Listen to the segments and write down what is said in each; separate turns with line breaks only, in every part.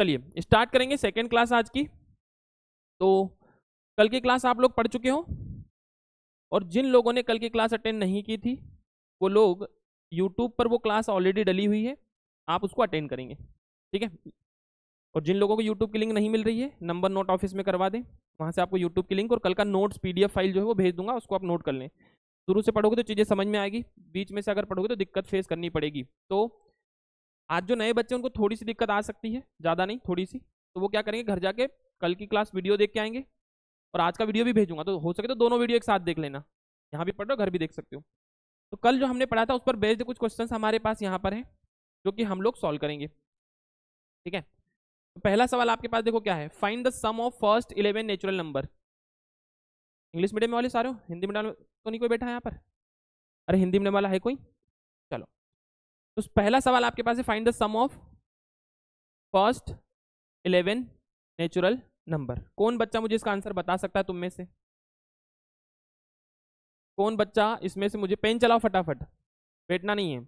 चलिए स्टार्ट करेंगे second class आज की तो कल की क्लास आप लोग पढ़ चुके हो और जिन लोगों ने कल की क्लास अटेंड नहीं की थी वो लोग यूट्यूब पर वो क्लास ऑलरेडी डली हुई है आप उसको अटेंड करेंगे ठीक है और जिन लोगों को यूट्यूब की लिंक नहीं मिल रही है नंबर नोट ऑफिस में करवा दें वहाँ से आपको यूट्यूब की लिंक और कल का नोट्स पी फाइल जो है वो भेज दूंगा उसको आप नोट कर लें शुरू से पढ़ोगे तो चीज़ें समझ में आएगी बीच में से अगर पढ़ोगे तो दिक्कत फेस करनी पड़ेगी तो आज जो नए बच्चे उनको थोड़ी सी दिक्कत आ सकती है ज़्यादा नहीं थोड़ी सी तो वो क्या करेंगे घर जाके कल की क्लास वीडियो देख के आएंगे और आज का वीडियो भी भेजूंगा तो हो सके तो दोनों वीडियो एक साथ देख लेना यहाँ भी पढ़ रहे हो घर भी देख सकते हो तो कल जो हमने पढ़ा था उस पर बेस्ड कुछ क्वेश्चन हमारे पास यहाँ पर हैं जो कि हम लोग सॉल्व करेंगे ठीक है तो पहला सवाल आपके पास देखो क्या है find the sum of first eleven natural number English medium वाले सारे हो हिंदी मीडियम तो नहीं कोई बैठा है यहाँ पर अरे हिंदी मीडियम वाला है कोई चलो तो पहला सवाल आपके पास है find the sum of first eleven natural number कौन बच्चा मुझे इसका आंसर बता सकता है तुम में से कौन बच्चा इसमें से मुझे पेन चलाओ फटाफट बैठना नहीं है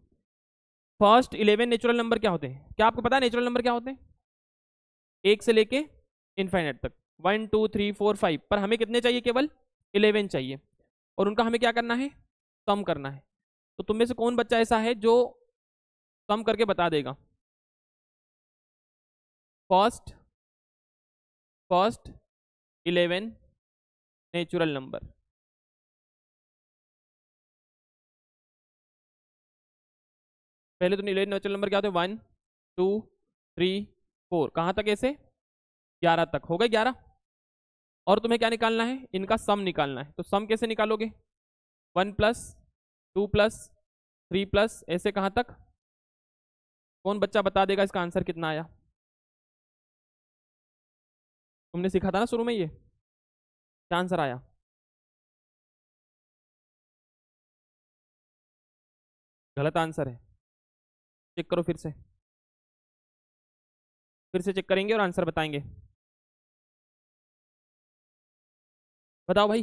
फर्स्ट इलेवन नेचुरल नंबर क्या होते हैं क्या आपको पता है नेचुरल नंबर क्या होते हैं एक से लेके इन्फाइनेट तक one two three four five पर हमें कितने चाहिए केवल इलेवन चाहिए और उनका हमें क्या करना है सम करना है
तो तुम में से कौन बच्चा ऐसा है जो कम करके बता देगा first first eleven natural number पहले तो इलेवन नेचुरल नंबर क्या होते वन टू थ्री फोर कहाँ तक ऐसे ग्यारह तक हो गए ग्यारह और तुम्हें क्या
निकालना है इनका सम निकालना है तो सम कैसे निकालोगे one plus two plus
three plus ऐसे कहाँ तक कौन बच्चा बता देगा इसका आंसर कितना आया तुमने सीखा था ना शुरू में ये क्या आंसर आया गलत आंसर है चेक करो फिर से फिर से चेक करेंगे और आंसर बताएंगे बताओ भाई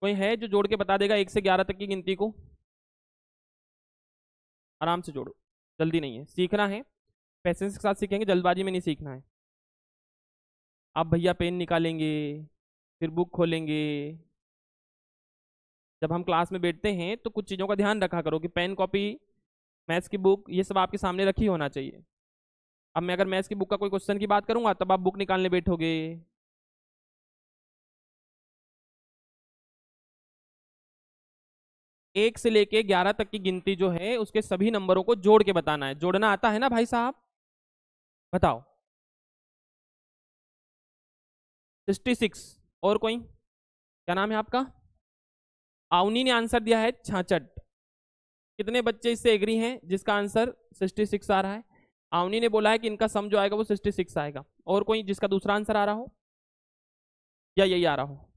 कोई है जो जोड़ के बता देगा एक से ग्यारह तक की गिनती को आराम से जोड़ो जल्दी नहीं है सीखना है पैसेंस के साथ सीखेंगे जल्दबाजी में नहीं सीखना है आप भैया पेन निकालेंगे
फिर बुक खोलेंगे जब हम क्लास में बैठते हैं तो कुछ चीज़ों का ध्यान रखा करो कि पेन कॉपी मैथ्स की बुक ये सब आपके सामने रखी होना चाहिए अब मैं
अगर मैथ्स की बुक का कोई क्वेश्चन की बात करूंगा तब आप बुक निकालने बैठोगे एक से लेके ग्यारह
तक की गिनती जो है उसके सभी नंबरों को जोड़ के बताना है जोड़ना आता है ना भाई साहब
बताओ सिक्सटी सिक्स और कोई क्या नाम है आपका आउनी ने आंसर दिया है छाछट
कितने बच्चे इससे एग्री हैं जिसका आंसर सिक्सटी सिक्स आ रहा है आउनी ने बोला है कि इनका
सम जो आएगा वो सिक्सटी सिक्स आएगा और कोई जिसका दूसरा आंसर आ रहा हो या यही आ रहा हो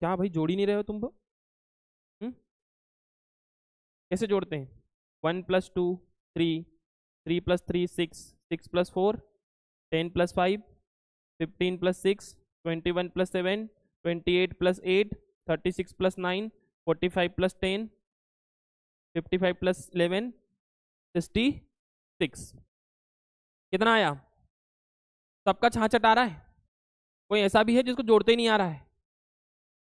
क्या भाई जोड़ ही नहीं रहे हो तुम हुँ? हम्म? कैसे जोड़ते हैं one plus two three
three plus three six six plus four ten plus five fifteen plus six twenty one plus seven twenty eight plus eight thirty six plus nine forty
five plus ten fifty five plus eleven sixty six कितना आया सबका छाछट आ रहा है
कोई ऐसा भी है जिसको जोड़ते ही नहीं आ रहा है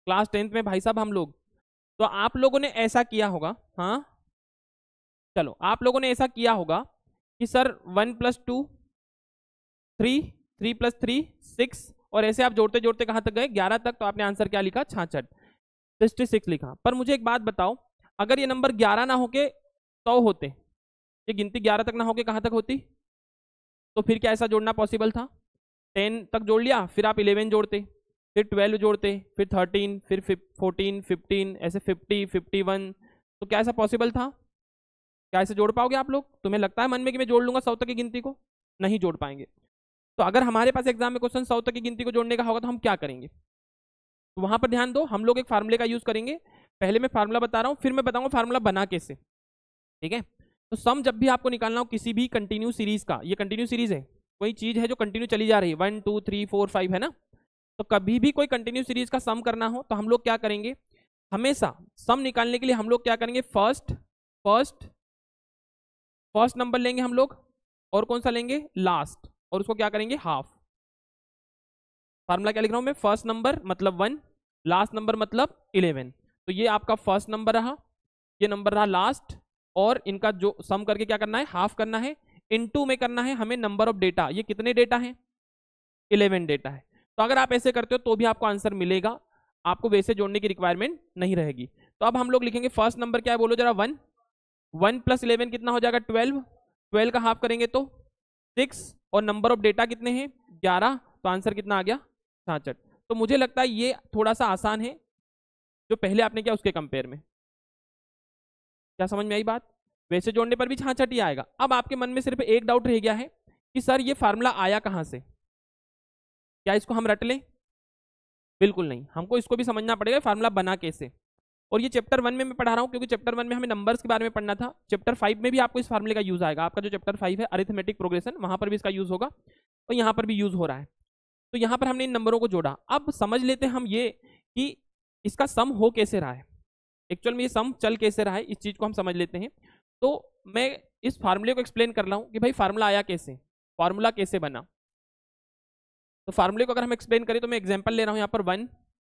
क्लास टेंथ में भाई साहब हम लोग तो आप लोगों ने ऐसा किया होगा हाँ चलो आप लोगों ने ऐसा किया होगा कि sir one plus two three three plus three six और ऐसे आप जोड़ते जोड़ते कहाँ तक गए ग्यारह तक तो आपने आंसर क्या लिखा छाछठ सिक्सटी सिक्स लिखा पर मुझे एक बात बताओ अगर ये नंबर ग्यारह ना होके सौ तो होते ये गिनती ग्यारह तक ना होके कहाँ तक होती तो फिर क्या ऐसा जोड़ना पॉसिबल था टेन तक जोड़ लिया फिर आप इलेवन जोड़ते फिर ट्वेल्व जोड़ते फिर थर्टीन फिर फोर्टीन फिफ्टीन ऐसे फिफ्टी फिफ्टी वन तो क्या ऐसा पॉसिबल था क्या ऐसे जोड़ पाओगे आप लोग तुम्हें लगता है मन में कि मैं जोड़ लूंगा सौ तक की गिनती को नहीं जोड़ पाएंगे तो अगर हमारे पास एग्जाम में क्वेश्चन सौ तक की गिनती को जोड़ने का होगा तो हम क्या करेंगे तो वहां पर ध्यान दो हम लोग एक फार्मूले का यूज करेंगे पहले मैं फार्मूला बता रहा हूँ फिर मैं बताऊंगा फार्मूला बना कैसे ठीक है तो सम जब भी आपको निकालना हो किसी भी कंटिन्यू सीरीज का ये कंटिन्यू सीरीज है कोई चीज है जो कंटिन्यू चली जा रही है one two three four five है ना तो कभी भी कोई कंटिन्यू सीरीज का सम करना हो तो हम लोग क्या करेंगे हमेशा सम निकालने के लिए हम लोग क्या करेंगे फर्स्ट फर्स्ट फर्स्ट नंबर लेंगे हम लोग और कौन सा लेंगे लास्ट और उसको क्या करेंगे हाफ फार्मूला क्या लिख रहा हूं मैं फर्स्ट नंबर मतलब वन लास्ट नंबर मतलब इलेवन तो ये आपका फर्स्ट नंबर रहा ये नंबर रहा लास्ट और इनका जो सम करके क्या करना है हाफ करना है इन में करना है हमें नंबर ऑफ डेटा ये कितने डेटा है इलेवन डेटा है तो अगर आप ऐसे करते हो तो भी आपको आंसर मिलेगा आपको वैसे जोड़ने की रिक्वायरमेंट नहीं रहेगी तो अब हम लोग लिखेंगे फर्स्ट नंबर क्या है बोलो जरा वन वन प्लस इलेवन कितना हो जाएगा ट्वेल्व ट्वेल्व का हाफ करेंगे तो सिक्स और नंबर ऑफ डेटा कितने हैं ग्यारह तो आंसर कितना आ गया छाछठ तो मुझे लगता है ये थोड़ा सा आसान है जो पहले आपने किया उसके कंपेयर में क्या समझ में आई बात वैसे जोड़ने पर भी छाछठ ही आएगा अब आपके मन में सिर्फ एक डाउट रह गया है कि सर ये फार्मूला आया कहाँ से क्या इसको हम रट लें बिल्कुल नहीं हमको इसको भी समझना पड़ेगा फार्मूला बना कैसे और ये चैप्टर वन में मैं पढ़ा रहा हूँ क्योंकि चैप्टर वन में हमें नंबर्स के बारे में पढ़ना था चैप्टर फाइव में भी आपको इस फार्मूले का यूज आएगा आपका जो चैप्टर फाइव है अरिथमेटिक प्रोग्रेशन वहाँ पर भी इसका यूज होगा और यहाँ पर भी यूज हो रहा है तो यहाँ पर हमने इन नंबरों को जोड़ा अब समझ लेते हैं हम ये कि इसका सम हो कैसे रहा है एक्चुअल में ये सम चल कैसे रहा है इस चीज़ को हम समझ लेते हैं तो मैं इस फार्मूले को एक्सप्लेन कर रहा हूँ कि भाई फार्मूला आया कैसे फार्मूला कैसे बना तो फार्मूले को अगर हम एक्सप्लेन करें तो मैं एग्जाम्पल ले रहा हूँ यहाँ पर one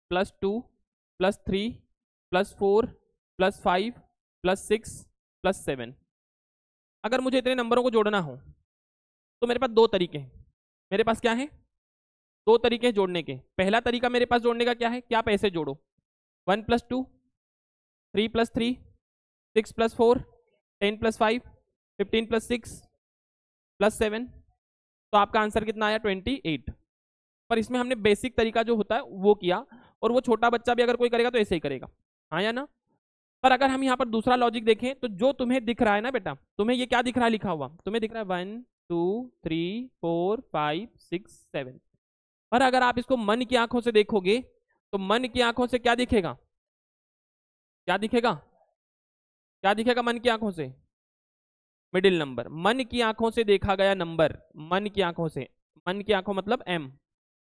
plus two plus three plus four plus five plus six plus seven अगर मुझे इतने नंबरों को जोड़ना हो तो मेरे पास दो तरीके हैं मेरे पास क्या है दो तरीके जोड़ने के पहला तरीका मेरे पास जोड़ने का क्या है क्या पैसे जोड़ो one plus two three plus three six plus four ten plus five fifteen plus six plus seven तो आपका आंसर कितना आया ट्वेंटी एट पर इसमें हमने बेसिक तरीका जो होता है वो किया और वो छोटा बच्चा भी अगर कोई करेगा तो ऐसे ही करेगा हाँ या ना पर अगर हम यहाँ पर दूसरा लॉजिक देखें तो जो तुम्हें दिख रहा है ना बेटा तुम्हें ये क्या दिख रहा है लिखा हुआ तुम्हें दिख रहा है one two three four five six seven पर अगर आप इसको मन की आंखों से देखोगे तो मन की आंखों से क्या दिखेगा क्या दिखेगा क्या दिखेगा मन की आंखों से मिडिल नंबर मन की आंखों से देखा गया नंबर मन की आंखों से मन की आंखों मतलब एम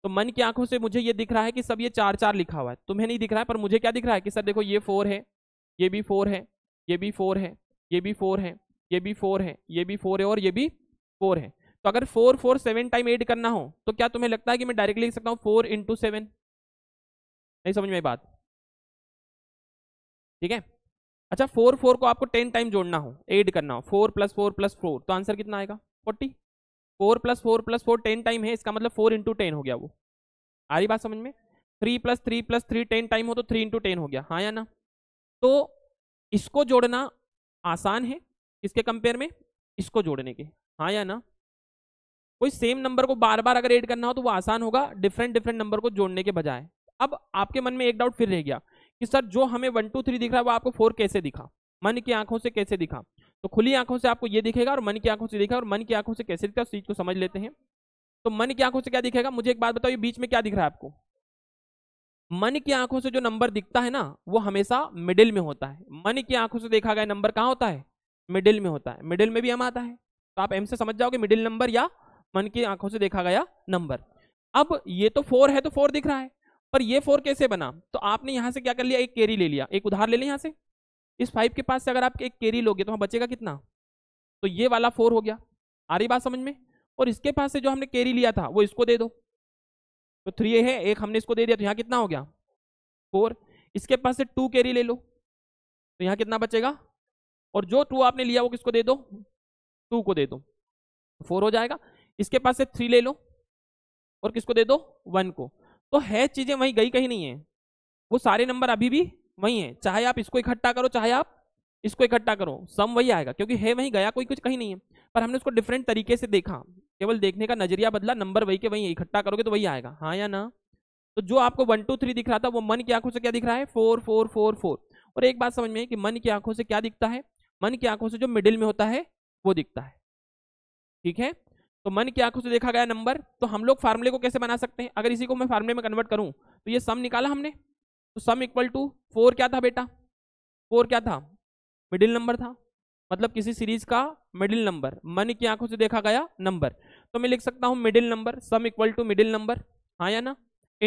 तो मन की आंखों से मुझे ये दिख रहा है कि सब ये चार चार लिखा हुआ है तुम्हें नहीं दिख रहा है पर मुझे क्या दिख रहा है कि सर देखो ये फोर है ये भी फोर है ये भी फोर है ये भी फोर है ये भी फोर है ये भी फोर है और ये भी फोर है तो अगर four four seven time add करना हो तो क्या तुम्हें लगता है कि मैं डायरेक्टली लिख सकता हूँ फोर इंटू सेवन नहीं समझ में बात ठीक है अच्छा फोर फोर को आपको टेन टाइम जोड़ना हो एड करना हो four plus four plus four तो आंसर कितना आएगा forty four plus four plus four ten time है इसका मतलब फोर इंटू टेन हो गया वो आ रही बात समझ में three plus three plus three ten time हो तो थ्री इंटू टेन हो गया हाँ या ना तो इसको जोड़ना आसान है इसके कंपेयर में इसको जोड़ने के हाँ या ना कोई सेम नंबर को बार बार अगर एड करना हो तो वो आसान होगा डिफरेंट डिफरेंट नंबर को जोड़ने के बजाय अब आपके मन में एक डाउट फिर रह गया कि सर जो हमें वन टू थ्री दिख रहा है वो आपको फोर कैसे दिखा मन की आंखों से कैसे दिखा तो खुली आंखों से आपको ये दिखेगा और मन की आंखों से दिखेगा और मन की आंखों से कैसे दिखता है चीज को समझ लेते हैं तो मन की आंखों से क्या दिखेगा मुझे एक बात बताओ ये बीच में क्या दिख रहा है आपको मन की आंखों से जो नंबर दिखता है ना वो हमेशा मिडिल में होता है मन की आंखों से देखा गया नंबर कहाँ होता है मिडिल में होता है मिडिल में भी हम आता है तो आप एम से समझ जाओगे मिडिल नंबर या मन की आंखों से देखा गया नंबर अब ये तो फोर है तो फोर दिख रहा है पर ये फोर कैसे बना तो आपने यहां से क्या कर लिया एक कैरी ले लिया एक उधार ले लिया यहां से इस फाइव के पास से अगर आप एक कैरी लोगे तो हम बचेगा कितना तो ये वाला फोर हो गया आ रही बात समझ में और इसके पास से जो हमने कैरी लिया था वो इसको दे दो तो थ्री है एक हमने इसको दे दिया तो यहाँ कितना हो गया फोर इसके पास से टू कैरी ले लो तो यहाँ कितना बचेगा और जो टू आपने लिया वो किसको दे दो टू को दे दो फोर हो जाएगा इसके पास से थ्री ले लो और किसको दे दो वन को तो है चीज़ें वहीं गई कहीं नहीं है वो सारे नंबर अभी भी वही है चाहे आप इसको इकट्ठा करो चाहे आप इसको इकट्ठा करो सम वही आएगा क्योंकि है वही गया कोई कुछ कहीं नहीं है पर हमने उसको डिफरेंट तरीके से देखा केवल देखने का नजरिया बदला नंबर वही के वही इकट्ठा करोगे तो वही आएगा हाँ या ना तो जो आपको वन टू थ्री दिख रहा था वो मन की आंखों से क्या दिख रहा है फोर फोर फोर फोर और एक बात समझ में कि मन की आंखों से क्या दिखता है मन की आंखों से जो मिडिल में होता है वो दिखता है ठीक है तो मन की आंखों से देखा गया नंबर तो हम लोग फार्मूले को कैसे बना सकते हैं अगर इसी को मैं फार्मूले में कन्वर्ट करूं तो ये सम निकाला हमने तो सम इक्वल टू फोर क्या था बेटा फोर क्या था मिडिल नंबर था मतलब किसी सीरीज का मिडिल नंबर मन की आंखों से देखा गया नंबर तो मैं लिख सकता हूं middle number sum equal to middle number हाँ या ना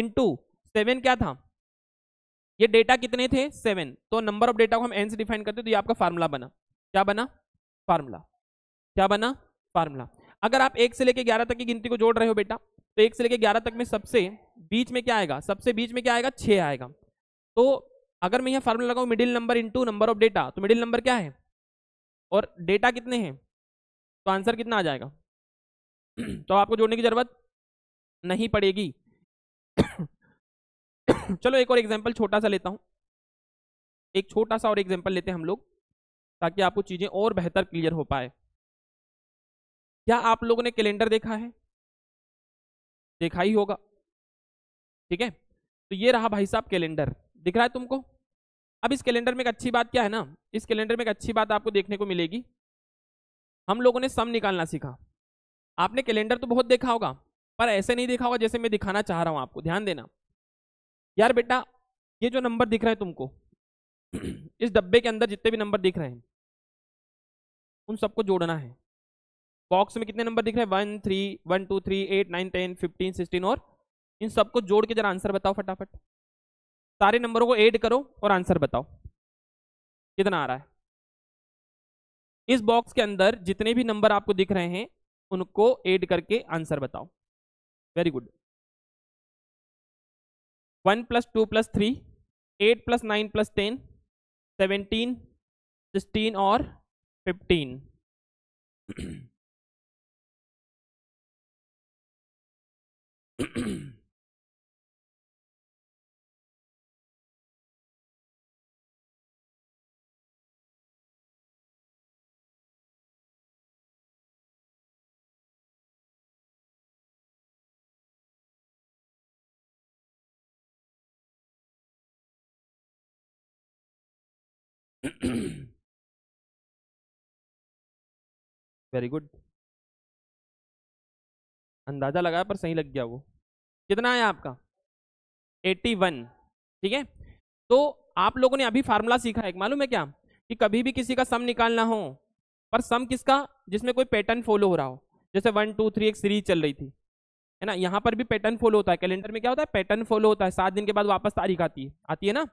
इन टू सेवन क्या था ये डेटा कितने थे सेवन तो नंबर ऑफ डेटा को हम एन से डिफाइन करते तो ये आपका फार्मूला बना क्या बना फार्मूला क्या बना फार्मूला अगर आप एक से लेकर ग्यारह तक की गिनती को जोड़ रहे हो बेटा तो एक से लेकर ग्यारह तक में सबसे बीच में क्या आएगा सबसे बीच में क्या आएगा छः आएगा तो अगर मैं यह फार्मूला लगाऊँ middle number to number of data तो मिडिल नंबर क्या है और डेटा कितने हैं तो आंसर कितना आ जाएगा तो आपको जोड़ने की ज़रूरत नहीं पड़ेगी चलो एक और एग्जाम्पल छोटा सा लेता हूँ एक छोटा सा और
एग्जाम्पल लेते हैं हम लोग ताकि आपको चीज़ें और बेहतर क्लियर हो पाए क्या आप लोगों ने कैलेंडर देखा है देखा ही होगा
ठीक है तो ये रहा भाई साहब कैलेंडर दिख रहा है तुमको अब इस कैलेंडर में एक अच्छी बात क्या है ना इस कैलेंडर में एक अच्छी बात आपको देखने को मिलेगी हम लोगों ने सम निकालना सीखा आपने कैलेंडर तो बहुत देखा होगा पर ऐसे नहीं देखा होगा जैसे मैं दिखाना चाह रहा हूँ आपको ध्यान देना यार बेटा ये जो नंबर दिख रहा है तुमको इस डब्बे के अंदर जितने भी नंबर दिख रहे हैं उन सबको जोड़ना है बॉक्स में कितने नंबर दिख रहे हैं one three one two three eight nine ten fifteen sixteen और इन सबको जोड़ के जरा आंसर बताओ फटाफट सारे नंबरों को ऐड करो और आंसर बताओ कितना आ रहा है इस बॉक्स के अंदर जितने भी नंबर आपको दिख रहे हैं उनको ऐड करके आंसर बताओ very good one plus two plus three eight plus nine plus ten
seventeen sixteen और फिफ्टीन Mm-hmm. वेरी गुड अंदाज़ा लगाया पर सही लग गया वो कितना है आपका
81 ठीक है तो आप लोगों ने अभी फार्मूला सीखा है मालूम है क्या कि कभी भी किसी का सम निकालना हो पर सम किसका जिसमें कोई पैटर्न फॉलो हो रहा हो जैसे वन टू थ्री एक सीरीज चल रही थी है ना यहाँ पर भी पैटर्न फॉलो होता है कैलेंडर में क्या होता है पैटर्न फॉलो होता है सात दिन के बाद वापस तारीख आती है आती है ना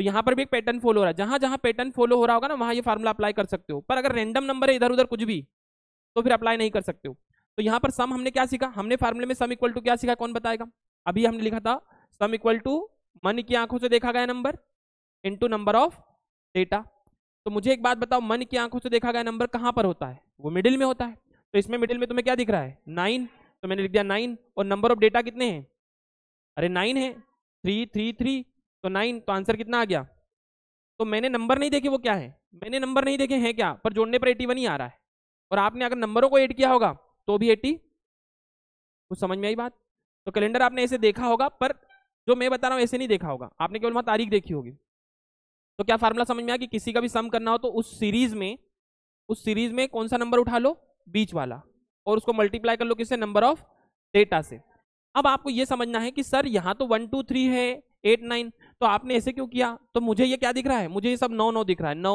तो यहाँ पर भी एक पैटर्न फॉलो हो रहा है जहां जहां पैटर्न फॉलो हो रहा होगा ना वहां ये फार्मूला अप्लाई कर सकते हो पर अगर रैंडम नंबर है इधर उधर कुछ भी तो फिर अप्लाई नहीं कर सकते हो तो यहाँ पर सम हमने क्या सीखा हमने फार्मूले में सम इक्वल टू क्या सीखा कौन बताएगा अभी हमने लिखा था सम इक्वल टू मन की आंखों से देखा गया number into number of data तो मुझे एक बात बताओ मन की आंखों से देखा गया नंबर कहाँ पर होता है वो मिडिल में होता है तो इसमें मिडिल में तुम्हें क्या दिख रहा है नाइन तो मैंने लिख दिया नाइन और नंबर ऑफ डेटा कितने हैं अरे नाइन है थ्री थ्री थ्री तो नाइन तो आंसर कितना आ गया तो मैंने नंबर नहीं देखे वो क्या है मैंने नंबर नहीं देखे हैं क्या पर जोड़ने पर एटी वन ही आ रहा है और आपने अगर नंबरों को ऐड किया होगा तो भी एटी कुछ समझ में आई बात तो कैलेंडर आपने ऐसे देखा होगा पर जो मैं बता रहा हूँ ऐसे नहीं देखा होगा आपने केवल वहाँ तारीख देखी होगी तो क्या फार्मूला समझ में आया कि किसी का भी सम करना हो तो उस सीरीज में उस सीरीज में कौन सा नंबर उठा लो बीच वाला और उसको मल्टीप्लाई कर लो किससे नंबर ऑफ डेटा से अब आपको यह समझना है कि सर यहाँ तो वन टू थ्री है एट नाइन तो आपने ऐसे क्यों किया तो मुझे ये क्या दिख रहा है मुझे ये सब नौ नौ दिख रहा है नौ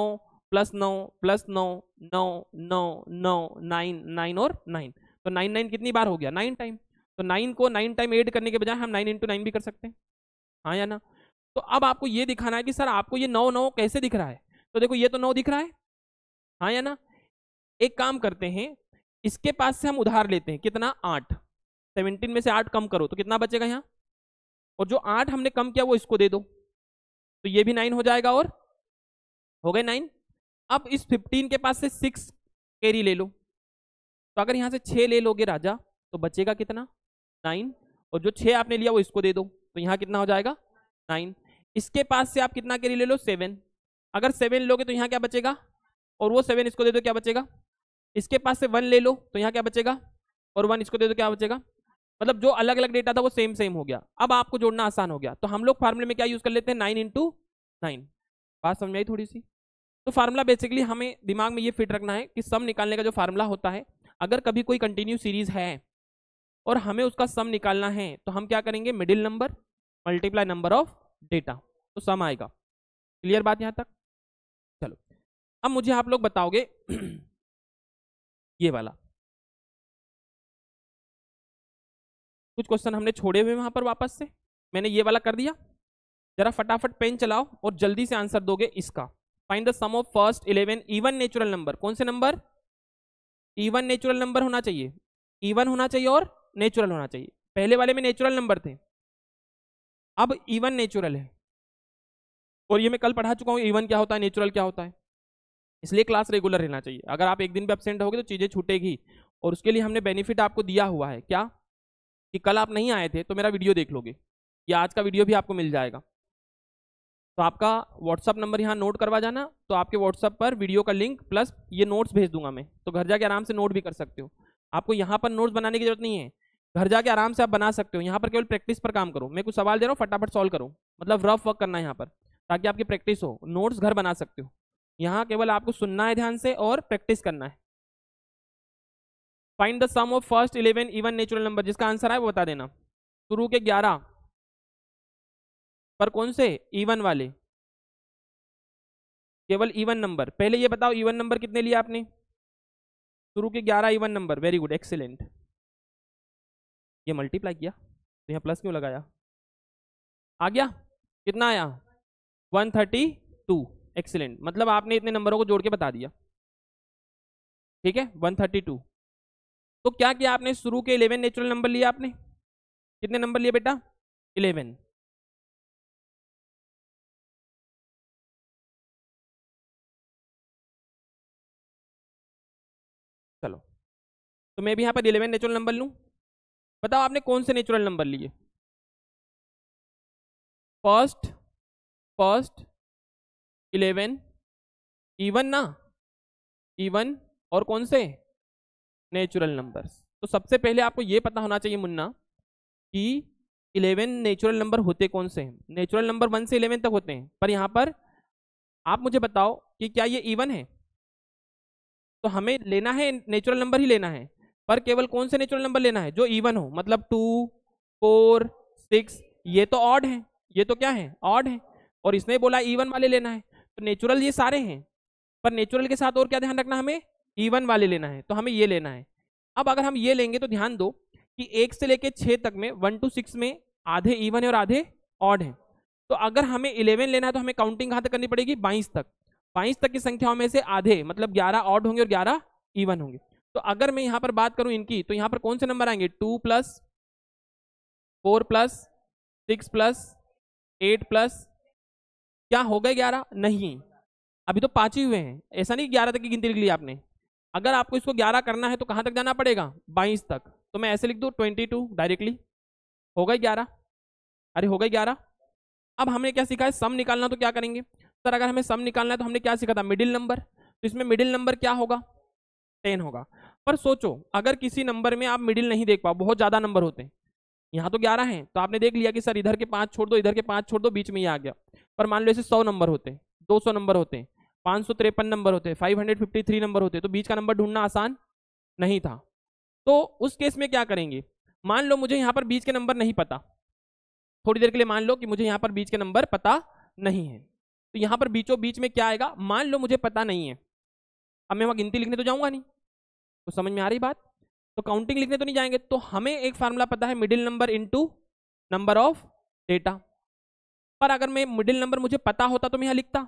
प्लस नौ प्लस नौ नौ नौ नौ नाइन नाइन और नाइन तो नाइन नाइन कितनी बार हो गया नाइन टाइम तो नाइन को नाइन टाइम एड करने के बजाय हम नाइन इंटू नाइन भी कर सकते हैं हाँ या ना तो अब आपको ये दिखाना है कि सर आपको ये नौ नौ कैसे दिख रहा है तो देखो ये तो नौ दिख रहा है हाँ या ना एक काम करते हैं इसके पास से हम उधार लेते हैं कितना आठ सेवनटीन में से आठ कम करो तो कितना बचेगा यहाँ और जो आठ हमने कम किया वो इसको दे दो तो ये भी नाइन हो जाएगा और हो गए नाइन अब इस फिफ्टीन के पास से सिक्स कैरी ले लो तो अगर यहां से छः ले लोगे राजा तो बचेगा कितना नाइन और जो छः आपने लिया वो इसको दे दो तो यहां कितना हो जाएगा नाइन इसके पास से आप कितना कैरी ले लो सेवन अगर सेवन लोगे तो यहां क्या बचेगा और वो सेवन इसको दे दो क्या बचेगा इसके पास से वन ले लो तो यहाँ क्या बचेगा और वन इसको दे दो क्या बचेगा मतलब जो अलग अलग डेटा था वो सेम सेम हो गया अब आपको जोड़ना आसान हो गया तो हम लोग फार्मूले में क्या यूज कर लेते हैं नाइन इंटू नाइन बात समझ आई थोड़ी सी तो फार्मूला बेसिकली हमें दिमाग में ये फिट रखना है कि सम निकालने का जो फार्मूला होता है अगर कभी कोई कंटिन्यू सीरीज है और हमें उसका सम निकालना है तो हम क्या करेंगे middle number multiply number of data तो सम आएगा क्लियर बात यहाँ तक
चलो अब मुझे आप लोग बताओगे ये वाला कुछ क्वेश्चन हमने छोड़े हुए वहां पर वापस से
मैंने ये वाला कर दिया जरा फटाफट पेन चलाओ और जल्दी से आंसर दोगे इसका find the sum of first eleven even natural number कौन से नंबर इवन नेचुरल नंबर होना चाहिए इवन होना चाहिए और नेचुरल होना चाहिए पहले वाले में नेचुरल नंबर थे अब इवन नेचुरल है और ये मैं कल पढ़ा चुका हूँ इवन क्या होता है नेचुरल क्या होता है इसलिए क्लास रेगुलर रहना चाहिए अगर आप एक दिन भी एबसेंट होगे तो चीज़ें छूटेगी और उसके लिए हमने बेनिफिट आपको दिया हुआ है क्या कि कल आप नहीं आए थे तो मेरा वीडियो देख लोगे या आज का वीडियो भी आपको मिल जाएगा तो आपका व्हाट्सअप नंबर यहाँ नोट करवा जाना तो आपके व्हाट्सअप पर वीडियो का लिंक प्लस ये नोट्स भेज दूंगा मैं तो घर जाके आराम से नोट भी कर सकते हो आपको यहाँ पर नोट्स बनाने की जरूरत नहीं है घर जाके आराम से आप बना सकते हो यहाँ पर केवल प्रैक्टिस पर काम करो मैं कुछ सवाल दे रहा हूँ फटाफट सॉल्व करो मतलब रफ वर्क करना है यहाँ पर ताकि आपकी प्रैक्टिस हो नोट्स घर बना सकते हो यहाँ केवल आपको सुनना है ध्यान से और प्रैक्टिस करना है find the sum of first eleven even natural number जिसका आंसर है वो बता देना शुरू के ग्यारह
पर कौन से इवन वाले केवल इवन नंबर पहले ये बताओ इवन नंबर कितने लिए आपने शुरू के ग्यारह even number
very good excellent ये मल्टीप्लाई किया तो यहाँ प्लस क्यों लगाया आ गया कितना आया 132 एक्सीलेंट मतलब आपने इतने नंबरों को जोड़ के बता दिया ठीक है 132
तो क्या किया आपने शुरू के इलेवन नेचुरल नंबर लिया आपने कितने नंबर लिए बेटा इलेवन चलो तो मैं भी यहां पर इलेवन नेचुरल नंबर लू बताओ आपने कौन से नेचुरल नंबर लिए फर्स्ट फर्स्ट इलेवन इवन ना इवन और कौन से नेचुरल
नंबर्स तो सबसे पहले आपको ये पता होना चाहिए मुन्ना कि इलेवन नेचुरल नंबर होते कौन से हैं नेचुरल नंबर वन से इलेवन तक होते हैं पर यहाँ पर आप मुझे बताओ कि क्या ये इवन है तो हमें लेना है नेचुरल नंबर ही लेना है पर केवल कौन से नेचुरल नंबर लेना है जो इवन हो मतलब टू फोर सिक्स ये तो ऑड है ये तो क्या है ऑड है और इसने बोला इवन वाले लेना है तो नेचुरल ये सारे हैं पर नेचुरल के साथ और क्या ध्यान रखना हमें इवन e वाले लेना है तो हमें ये लेना है अब अगर हम ये लेंगे तो ध्यान दो कि एक से लेके छः तक में वन टू सिक्स में आधे इवन e है और आधे ऑड है तो अगर हमें इलेवन लेना है तो हमें काउंटिंग कहाँ तक करनी पड़ेगी बाईस तक बाईस तक की संख्याओं में से आधे मतलब ग्यारह ऑड होंगे और ग्यारह इवन e होंगे तो अगर मैं यहाँ पर बात करूँ इनकी तो यहाँ पर कौन से नंबर आएंगे two plus four plus six plus eight plus क्या हो गए ग्यारह नहीं अभी तो पाँच ही हुए हैं ऐसा नहीं ग्यारह तक की गिनती लिख ली आपने अगर आपको इसको ग्यारह करना है तो कहाँ तक जाना पड़ेगा बाईस तक तो मैं ऐसे लिख दूँ ट्वेंटी टू डायरेक्टली हो गई ग्यारह अरे हो गई ग्यारह अब हमने क्या सीखा है सम निकालना तो क्या करेंगे सर अगर हमें सम निकालना है तो हमने क्या सीखा था मिडिल नंबर तो इसमें मिडिल नंबर क्या होगा टेन होगा पर सोचो अगर किसी नंबर में आप मिडिल नहीं देख पाओ बहुत ज़्यादा नंबर होते हैं यहाँ तो ग्यारह हैं तो आपने देख लिया कि सर इधर के पाँच छोड़ दो इधर के पाँच छोड़ दो बीच में ही आ गया पर मान लो ऐसे सौ नंबर होते हैं दो सौ नंबर होते हैं पाँच नंबर होते फाइव नंबर होते तो बीच का नंबर ढूंढना आसान नहीं था तो उस केस में क्या करेंगे मान लो मुझे यहाँ पर बीच के नंबर नहीं पता थोड़ी देर के लिए मान लो कि मुझे यहाँ पर बीच के नंबर पता नहीं है तो यहाँ पर बीचों बीच में क्या आएगा मान लो मुझे पता नहीं है अब मैं वहाँ गिनती लिखने तो जाऊँगा नहीं तो समझ में आ रही बात तो काउंटिंग लिखने तो नहीं जाएंगे तो हमें एक फार्मूला पता है middle number into number of data पर अगर मैं मिडिल नंबर मुझे पता होता तो मैं यहाँ लिखता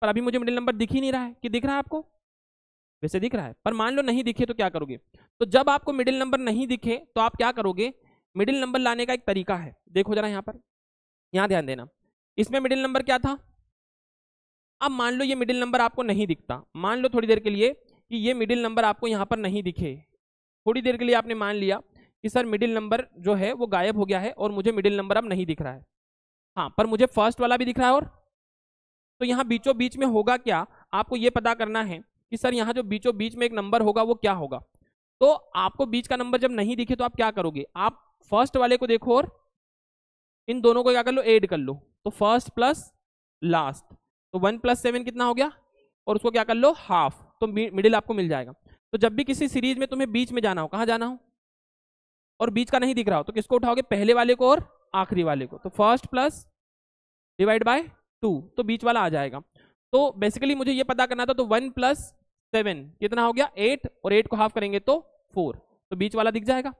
पर अभी मुझे मिडिल नंबर दिख ही नहीं रहा है कि दिख रहा है आपको वैसे दिख रहा है पर मान लो नहीं दिखे तो क्या करोगे तो जब आपको मिडिल नंबर नहीं दिखे तो आप क्या करोगे मिडिल नंबर लाने का एक तरीका है देखो जरा यहाँ पर यहाँ ध्यान देना इसमें मिडिल नंबर क्या था अब मान लो ये मिडिल नंबर आपको नहीं दिखता मान लो थोड़ी देर के लिए कि ये मिडिल नंबर आपको यहाँ पर नहीं दिखे थोड़ी देर के लिए आपने मान लिया कि सर मिडिल नंबर जो है वो गायब हो गया है और मुझे मिडिल नंबर अब नहीं दिख रहा है हाँ पर मुझे फर्स्ट वाला भी दिख रहा है और तो यहाँ बीचों बीच में होगा क्या आपको ये पता करना है कि सर यहाँ जो बीचों बीच में एक नंबर होगा वो क्या होगा तो आपको बीच का नंबर जब नहीं दिखे तो आप क्या करोगे आप फर्स्ट वाले को देखो और इन दोनों को क्या कर लो एड कर लो तो फर्स्ट प्लस लास्ट तो वन प्लस सेवन कितना हो गया और उसको क्या कर लो हाफ तो मिडिल आपको मिल जाएगा तो जब भी किसी सीरीज में तुम्हें बीच में जाना हो कहाँ जाना हो और बीच का नहीं दिख रहा हो तो किसको उठाओगे पहले वाले को और आखिरी वाले को तो first plus divide by two तो बीच वाला आ जाएगा तो बेसिकली मुझे ये पता करना था तो वन प्लस सेवन कितना हो गया एट और एट को हाफ करेंगे तो फोर तो बीच वाला दिख जाएगा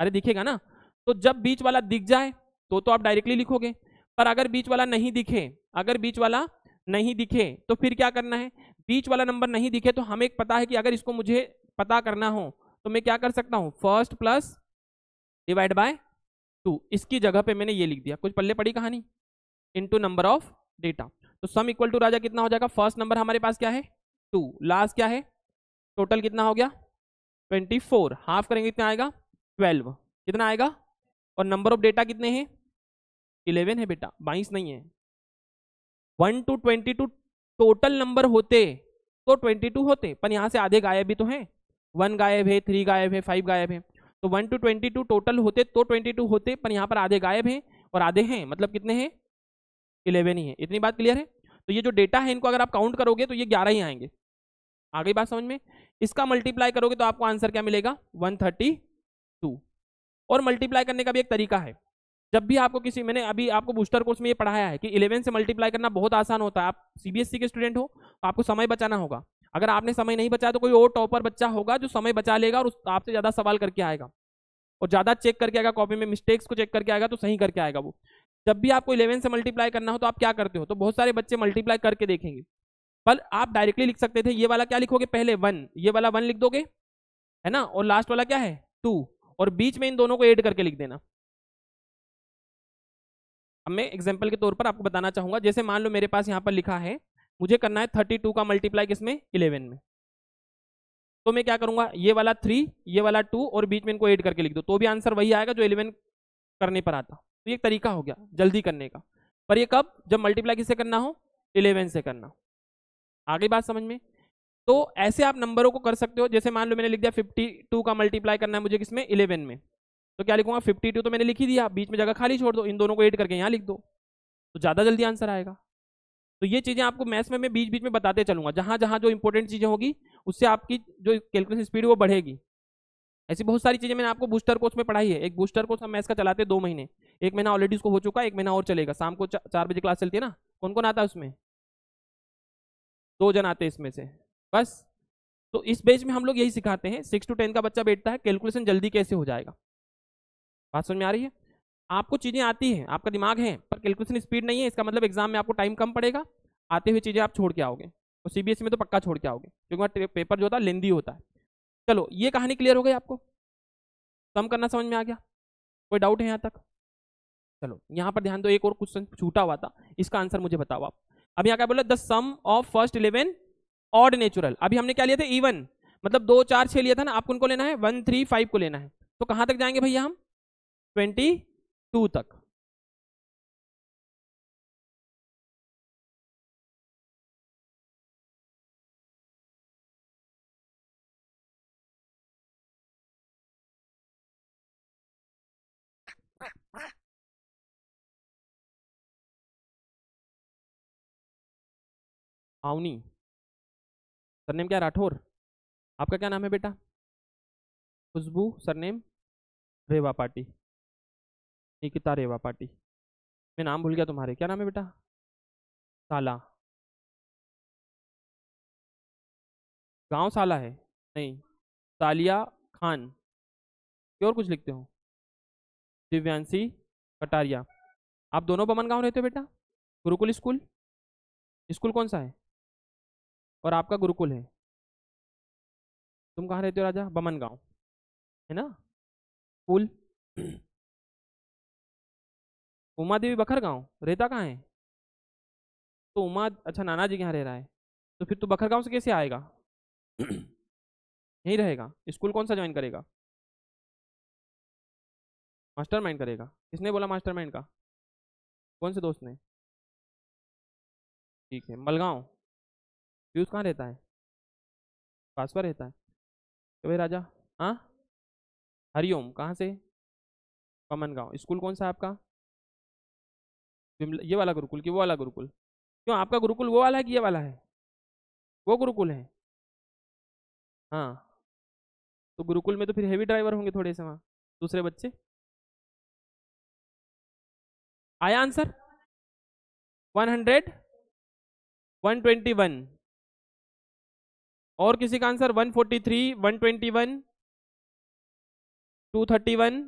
अरे दिखेगा ना तो जब बीच वाला दिख जाए तो तो आप डायरेक्टली लिखोगे पर अगर बीच वाला नहीं दिखे अगर बीच वाला नहीं दिखे तो फिर क्या करना है बीच वाला नंबर नहीं दिखे तो हमें पता है कि अगर इसको मुझे पता करना हो तो मैं क्या कर सकता हूँ first plus divide by two इसकी जगह पे मैंने ये लिख दिया कुछ पल्ले पड़ी कहानी इनटू नंबर ऑफ डेटा तो सम इक्वल टू राजा कितना हो जाएगा फर्स्ट नंबर हमारे पास क्या है टू लास्ट क्या है टोटल कितना हो गया ट्वेंटी फोर हाफ करेंगे कितना आएगा ट्वेल्व कितना आएगा और नंबर ऑफ डेटा कितने हैं इलेवन है बेटा बाईस नहीं है one two twenty two total number होते तो ट्वेंटी टू होते पर यहाँ से आधे गायब भी तो हैं वन गायब है थ्री गायब है फाइव गायब है तो one two twenty two total होते तो ट्वेंटी टू होते पर यहाँ पर आधे गायब हैं और आधे हैं मतलब कितने हैं इलेवन ही है इतनी बात क्लियर है तो ये जो डेटा है इनको अगर आप काउंट करोगे तो ये ग्यारह ही आएंगे आ गई बात समझ में इसका मल्टीप्लाई करोगे तो आपको आंसर क्या मिलेगा वन थर्टी टू और मल्टीप्लाई करने का भी एक तरीका है जब भी आपको किसी मैंने अभी आपको बूस्टर कोर्स में ये पढ़ाया है कि इलेवन से मल्टीप्लाई करना बहुत आसान होता है आप सीबीएसई e के स्टूडेंट हो तो आपको समय बचाना होगा अगर आपने समय नहीं बचाया तो कोई और टॉपर बच्चा होगा जो समय बचा लेगा और उस आपसे ज़्यादा सवाल करके आएगा और ज़्यादा चेक करके आएगा कॉपी में मिस्टेक्स को चेक करके आएगा तो सही करके आएगा वो जब भी आपको इलेवन से मल्टीप्लाई करना हो तो आप क्या करते हो तो बहुत सारे बच्चे मल्टीप्लाई करके देखेंगे पर आप डायरेक्टली लिख सकते थे ये वाला क्या लिखोगे पहले वन ये वाला वन लिख दोगे है ना और लास्ट वाला क्या है टू और बीच में इन दोनों को एड करके लिख देना अब मैं एग्जाम्पल के तौर पर आपको बताना चाहूंगा जैसे मान लो मेरे पास यहाँ पर लिखा है मुझे करना है थर्टी टू का मल्टीप्लाई किसमें इलेवन में तो मैं क्या करूंगा ये वाला थ्री ये वाला टू और बीच में इनको ऐड करके लिख दो तो भी आंसर वही आएगा जो इलेवन करने पर आता तो ये तरीका हो गया जल्दी करने का पर ये कब जब मल्टीप्लाई किससे करना हो इलेवन से करना आगे बात समझ में तो ऐसे आप नंबरों को कर सकते हो जैसे मान लो मैंने लिख दिया फिफ्टी टू का मल्टीप्लाई करना है मुझे किसमें इलेवन में तो क्या लिखूंगा फिफ्टी टू तो मैंने लिखी दिया बीच में जगह खाली छोड़ दो इन दोनों को एड करके यहाँ लिख दो तो ज़्यादा जल्दी आंसर आएगा तो ये चीज़ें आपको मैथ्स में मैं बीच बीच में बताते चलूंगा जहाँ जहाँ जो इंपॉर्टेंट चीज़ें होगी उससे आपकी जो कैलकुलेशन स्पीड वो बढ़ेगी ऐसी बहुत सारी चीज़ें मैंने आपको बूस्टर कोर्स में पढ़ाई है एक बूस्टर कोर्स हम मैथ्स का चलाते दो महीने एक महीना ऑलरेडी उसको हो चुका है एक महीना और चलेगा शाम को चा, चार बजे क्लास चलती है ना कौन कौन आता है उसमें दो जन आते हैं इसमें से बस तो इस बेच में हम लोग यही सिखाते हैं सिक्स टू टेन का बच्चा बैठता है कैलकुलेशन जल्दी कैसे हो जाएगा बात समझ में आ रही है आपको चीज़ें आती हैं आपका दिमाग है पर कैलकुलेशन स्पीड नहीं है इसका मतलब एग्जाम में आपको टाइम कम पड़ेगा आते हुए चीज़ें आप छोड़ के आओगे और सीबीएसई e में तो पक्का छोड़ के आओगे क्योंकि पेपर जो होता है लेंदी होता है चलो ये कहानी क्लियर हो गई आपको कम करना समझ में आ गया कोई डाउट है यहाँ तक चलो यहाँ पर ध्यान दो एक और क्वेश्चन छूटा हुआ था इसका आंसर मुझे बताओ आप अब यहाँ क्या बोला the sum of first eleven odd natural अभी हमने क्या लिया था इवन मतलब दो चार छः लिया था ना आपको उनको लेना है वन थ्री
फाइव को लेना है तो कहाँ तक जाएंगे भैया हम ट्वेंटी टू तक आउनी सरनेम क्या राठौर आपका क्या नाम है बेटा खुशबू सरनेम रेवा पाटी निकिता रेवा पाटी मैं नाम भूल गया तुम्हारे क्या नाम है बेटा साला गांव साला है नहीं सालिया खान क्यों और कुछ लिखते हो दिव्यांशी कटारिया आप दोनों बमन गांव रहते हो बेटा गुरुकुल स्कूल स्कूल कौन सा है और आपका गुरुकुल है तुम कहाँ रहते हो राजा बमन गांव है ना कुल उमा देवी बखर गांव रहता कहाँ है तो उमा अच्छा नाना जी कहाँ यहाँ रह रहा है तो फिर तो बखर गांव से कैसे आएगा यहीं रहेगा स्कूल कौन सा ज्वाइन करेगा मास्टरमाइंड करेगा किसने बोला मास्टरमाइंड का कौन से दोस्त ने ठीक है मलगांव फ्यूज कहाँ रहता है पास पर रहता है तो भाई राजा हाँ हरिओम कहाँ से कमन गाँव स्कूल कौन सा आपका ये वाला गुरुकुल कि वो वाला गुरुकुल क्यों आपका गुरुकुल वो वाला है कि ये वाला है वो गुरुकुल है हाँ तो गुरुकुल में तो फिर हैवी ड्राइवर होंगे थोड़े से वहाँ दूसरे बच्चे आया answer one hundred one twenty one और किसी का आंसर 143, 121, 231,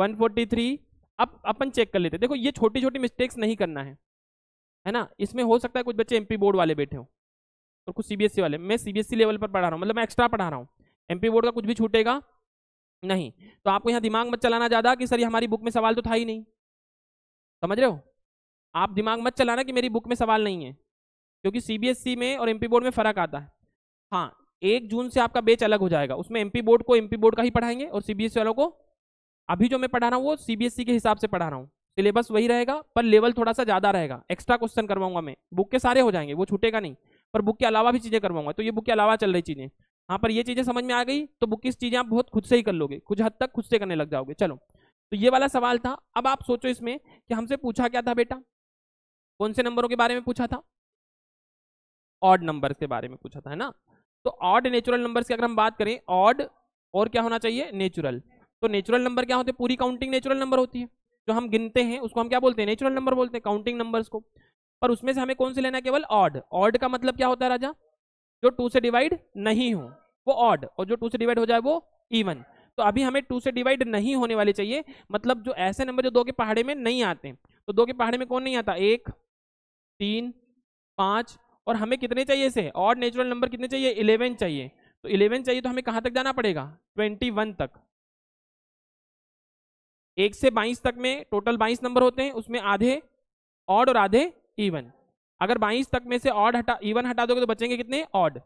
143 अब अपन चेक
कर लेते देखो ये छोटी छोटी मिस्टेक्स नहीं करना है है ना इसमें हो सकता है कुछ बच्चे एमपी बोर्ड वाले बैठे हो और कुछ सीबीएसई e वाले मैं सीबीएसई लेवल e पर पढ़ा रहा हूँ मतलब मैं एक्स्ट्रा पढ़ा रहा हूँ एमपी बोर्ड का कुछ भी छूटेगा नहीं तो आपको यहाँ दिमाग मत चलाना ज़्यादा कि सर हमारी बुक में सवाल तो था ही नहीं समझ रहे हो आप दिमाग मत चलाना कि मेरी बुक में सवाल नहीं है क्योंकि सीबीएसई e में और एमपी बोर्ड में फर्क आता है हाँ एक जून से आपका बेच अलग हो जाएगा उसमें एमपी बोर्ड को एमपी बोर्ड का ही पढ़ाएंगे और सीबीएसई e वालों को अभी जो मैं पढ़ा रहा हूँ वो सीबीएसई e के हिसाब से पढ़ा रहा हूँ सिलेबस वही रहेगा पर लेवल थोड़ा सा ज्यादा रहेगा एक्स्ट्रा क्वेश्चन करवाऊंगा मैं बुक के सारे हो जाएंगे वो छूटेगा नहीं पर बुक के अलावा भी चीजें करवाऊंगा तो ये बुक के अलावा चल रही चीजें हाँ पर ये चीजें समझ में आ गई तो बुक की चीजें आप बहुत खुद से ही कर लोगे कुछ हद तक खुद से करने लग जाओगे चलो तो ये वाला सवाल था अब आप सोचो इसमें कि हमसे पूछा क्या था बेटा कौन से नंबरों के बारे में पूछा था ऑड नंबर के बारे में पूछा था है ना तो ऑड नेचुरल नंबर की अगर हम बात करें ऑड और क्या होना चाहिए नेचुरल तो नेचुरल नंबर क्या होते हैं पूरी काउंटिंग नेचुरल नंबर होती है जो हम गिनते हैं उसको हम क्या बोलते हैं नेचुरल नंबर बोलते हैं काउंटिंग नंबर्स को पर उसमें से हमें कौन से लेना केवल ऑड ऑड का मतलब क्या होता है राजा जो टू से डिवाइड नहीं हो वो ऑड और जो टू से डिवाइड हो जाए वो इवन तो अभी हमें टू से डिवाइड नहीं होने वाले चाहिए मतलब जो ऐसे नंबर जो दो के पहाड़े में नहीं आते तो दो के पहाड़े में कौन नहीं आता एक तीन पाँच और हमें कितने चाहिए इसे और नेचुरल नंबर कितने चाहिए इलेवन चाहिए तो इलेवन चाहिए तो हमें कहाँ तक जाना पड़ेगा ट्वेंटी वन तक एक से बाईस तक में टोटल बाईस नंबर होते हैं उसमें आधे ऑड और आधे ईवन अगर बाईस तक में से ऑड हटा इवन हटा दोगे तो बचेंगे कितने ऑड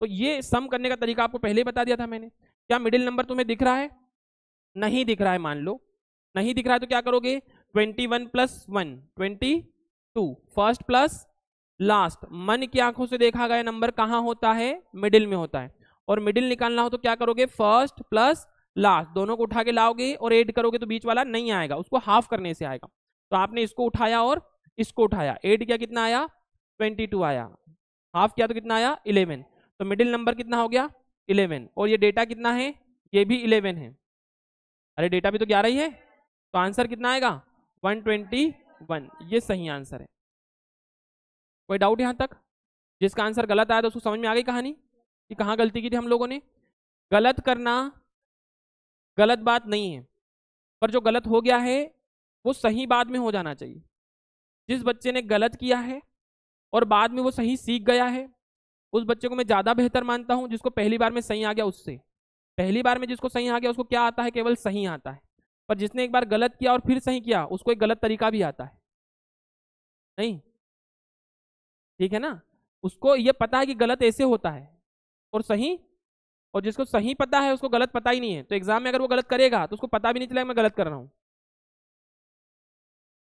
तो ये सम करने का तरीका आपको पहले बता दिया था मैंने क्या मिडिल नंबर तुम्हें दिख रहा है नहीं दिख रहा है मान लो नहीं दिख रहा है तो क्या करोगे twenty one plus one twenty two first plus last मन की आंखों से देखा गया नंबर कहाँ होता है मिडिल में होता है और मिडिल निकालना हो तो क्या करोगे फर्स्ट प्लस लास्ट दोनों को उठा के लाओगे और एड करोगे तो बीच वाला नहीं आएगा उसको हाफ करने से आएगा तो आपने इसको उठाया और इसको उठाया एड क्या कितना आया ट्वेंटी टू आया हाफ किया तो कितना आया इलेवन तो मिडिल नंबर कितना हो गया इलेवन और ये डेटा कितना है ये भी इलेवन है अरे डेटा भी तो ग्यारह ही है तो आंसर कितना आएगा वन ट्वेंटी वन ये सही आंसर है कोई डाउट यहाँ तक जिसका आंसर गलत आया तो उसको समझ में आ गई कहानी कि कहाँ गलती की थी हम लोगों ने गलत करना गलत बात नहीं है पर जो गलत हो गया है वो सही बाद में हो जाना चाहिए जिस बच्चे ने गलत किया है और बाद में वो सही सीख गया है उस बच्चे को मैं ज़्यादा बेहतर मानता हूँ जिसको पहली बार में सही आ गया उससे पहली बार में जिसको सही आ गया उसको क्या आता है केवल सही आता है पर जिसने एक बार गलत किया और फिर सही किया उसको एक गलत तरीका भी आता है नहीं ठीक है ना उसको ये पता है कि गलत ऐसे होता है और सही और जिसको सही पता है उसको गलत पता ही नहीं है तो एग्जाम में अगर वो गलत करेगा तो उसको पता भी नहीं चलेगा मैं गलत कर रहा हूँ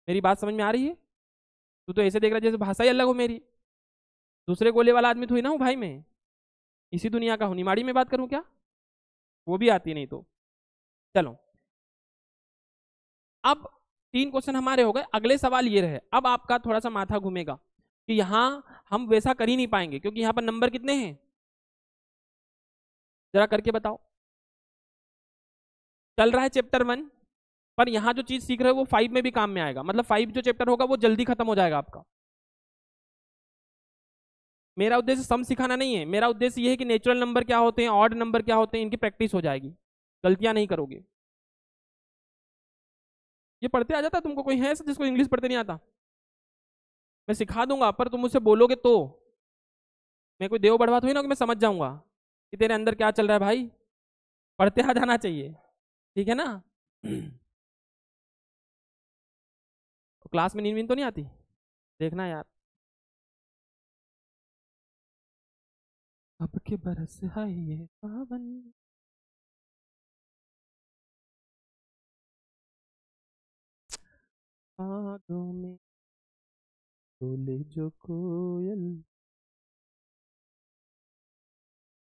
मेरी बात समझ में आ रही है तू तो ऐसे देख रहा जैसे भाषा ही अलग हो मेरी
दूसरे गोले वाला आदमी तो ही ना हूँ भाई मैं इसी दुनिया का हूँ निमाड़ी में बात करूँ क्या वो भी आती नहीं तो चलो अब तीन क्वेश्चन
हमारे हो गए अगले सवाल ये रहे अब आपका थोड़ा सा माथा घूमेगा कि यहां हम वैसा कर ही नहीं पाएंगे क्योंकि यहां पर नंबर कितने हैं जरा करके बताओ चल रहा है चैप्टर वन पर यहां जो चीज़ सीख रहे हो वो फाइव में भी काम में आएगा मतलब फाइव जो चैप्टर होगा वो जल्दी खत्म हो जाएगा आपका मेरा उद्देश्य सम सिखाना नहीं है मेरा उद्देश्य यह है कि नेचुरल नंबर क्या होते हैं ऑड नंबर क्या होते हैं इनकी प्रैक्टिस हो जाएगी
गलतियां नहीं करोगे ये पढ़ते आ जाता तुमको कोई है जिसको इंग्लिश पढ़ते नहीं आता मैं सिखा दूंगा पर तुम मुझसे बोलोगे तो मैं कोई देव बढ़वा थोड़ी ना कि मैं समझ जाऊंगा कि तेरे अंदर क्या चल रहा है भाई पढ़ते आ जाना चाहिए ठीक है ना तो क्लास में नींद वींद तो नहीं आती देखना यार अब के बरस है ये सावन में बोले जो कोयल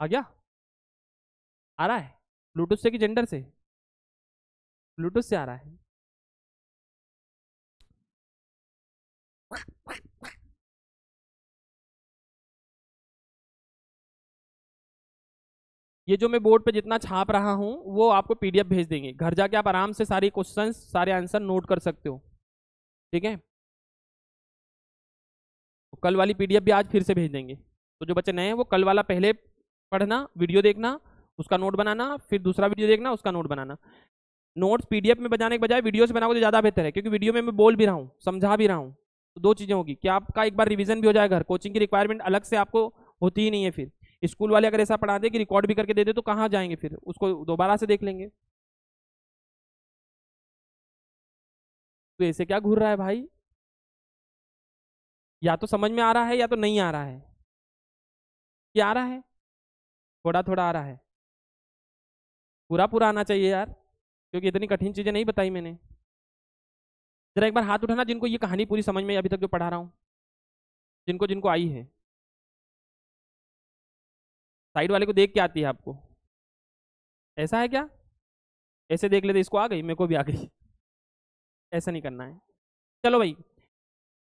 आ गया आ रहा है ब्लूटूथ से कि जेंडर से ब्लूटूथ से आ रहा है ये जो मैं बोर्ड पे जितना छाप रहा
हूँ वो आपको पीडीएफ भेज देंगे घर जाके आप आराम से सारी क्वेश्चन सारे आंसर नोट कर सकते हो ठीक है कल वाली पीडीएफ भी आज फिर से भेज देंगे तो जो बच्चे नए हैं वो कल वाला पहले पढ़ना वीडियो देखना उसका नोट बनाना फिर दूसरा वीडियो देखना उसका नोट बनाना नोट्स पीडीएफ में बजाने के बजाय वीडियो से बनाओगे तो ज़्यादा बेहतर है क्योंकि वीडियो में मैं बोल भी रहा हूँ समझा भी रहा हूँ तो दो चीज़ें होगी कि आपका एक बार रिवीजन भी हो जाएगा घर कोचिंग की रिक्वायरमेंट अलग से आपको होती ही नहीं है फिर स्कूल वाले अगर ऐसा पढ़ा दे कि रिकॉर्ड भी करके दे दे तो कहाँ जाएंगे फिर उसको दोबारा
से देख लेंगे तो ऐसे क्या घूर रहा है भाई या तो समझ में आ रहा है या तो नहीं आ रहा है क्या आ रहा है थोड़ा थोड़ा आ रहा है पूरा पूरा आना चाहिए यार क्योंकि इतनी कठिन चीज़ें नहीं बताई मैंने जरा एक बार हाथ उठाना जिनको ये कहानी पूरी समझ में अभी तक जो पढ़ा रहा हूँ जिनको जिनको आई है साइड वाले को देख के आती है आपको ऐसा है क्या ऐसे देख लेते इसको आ गई मेरे को भी आ गई ऐसा नहीं करना है
चलो भाई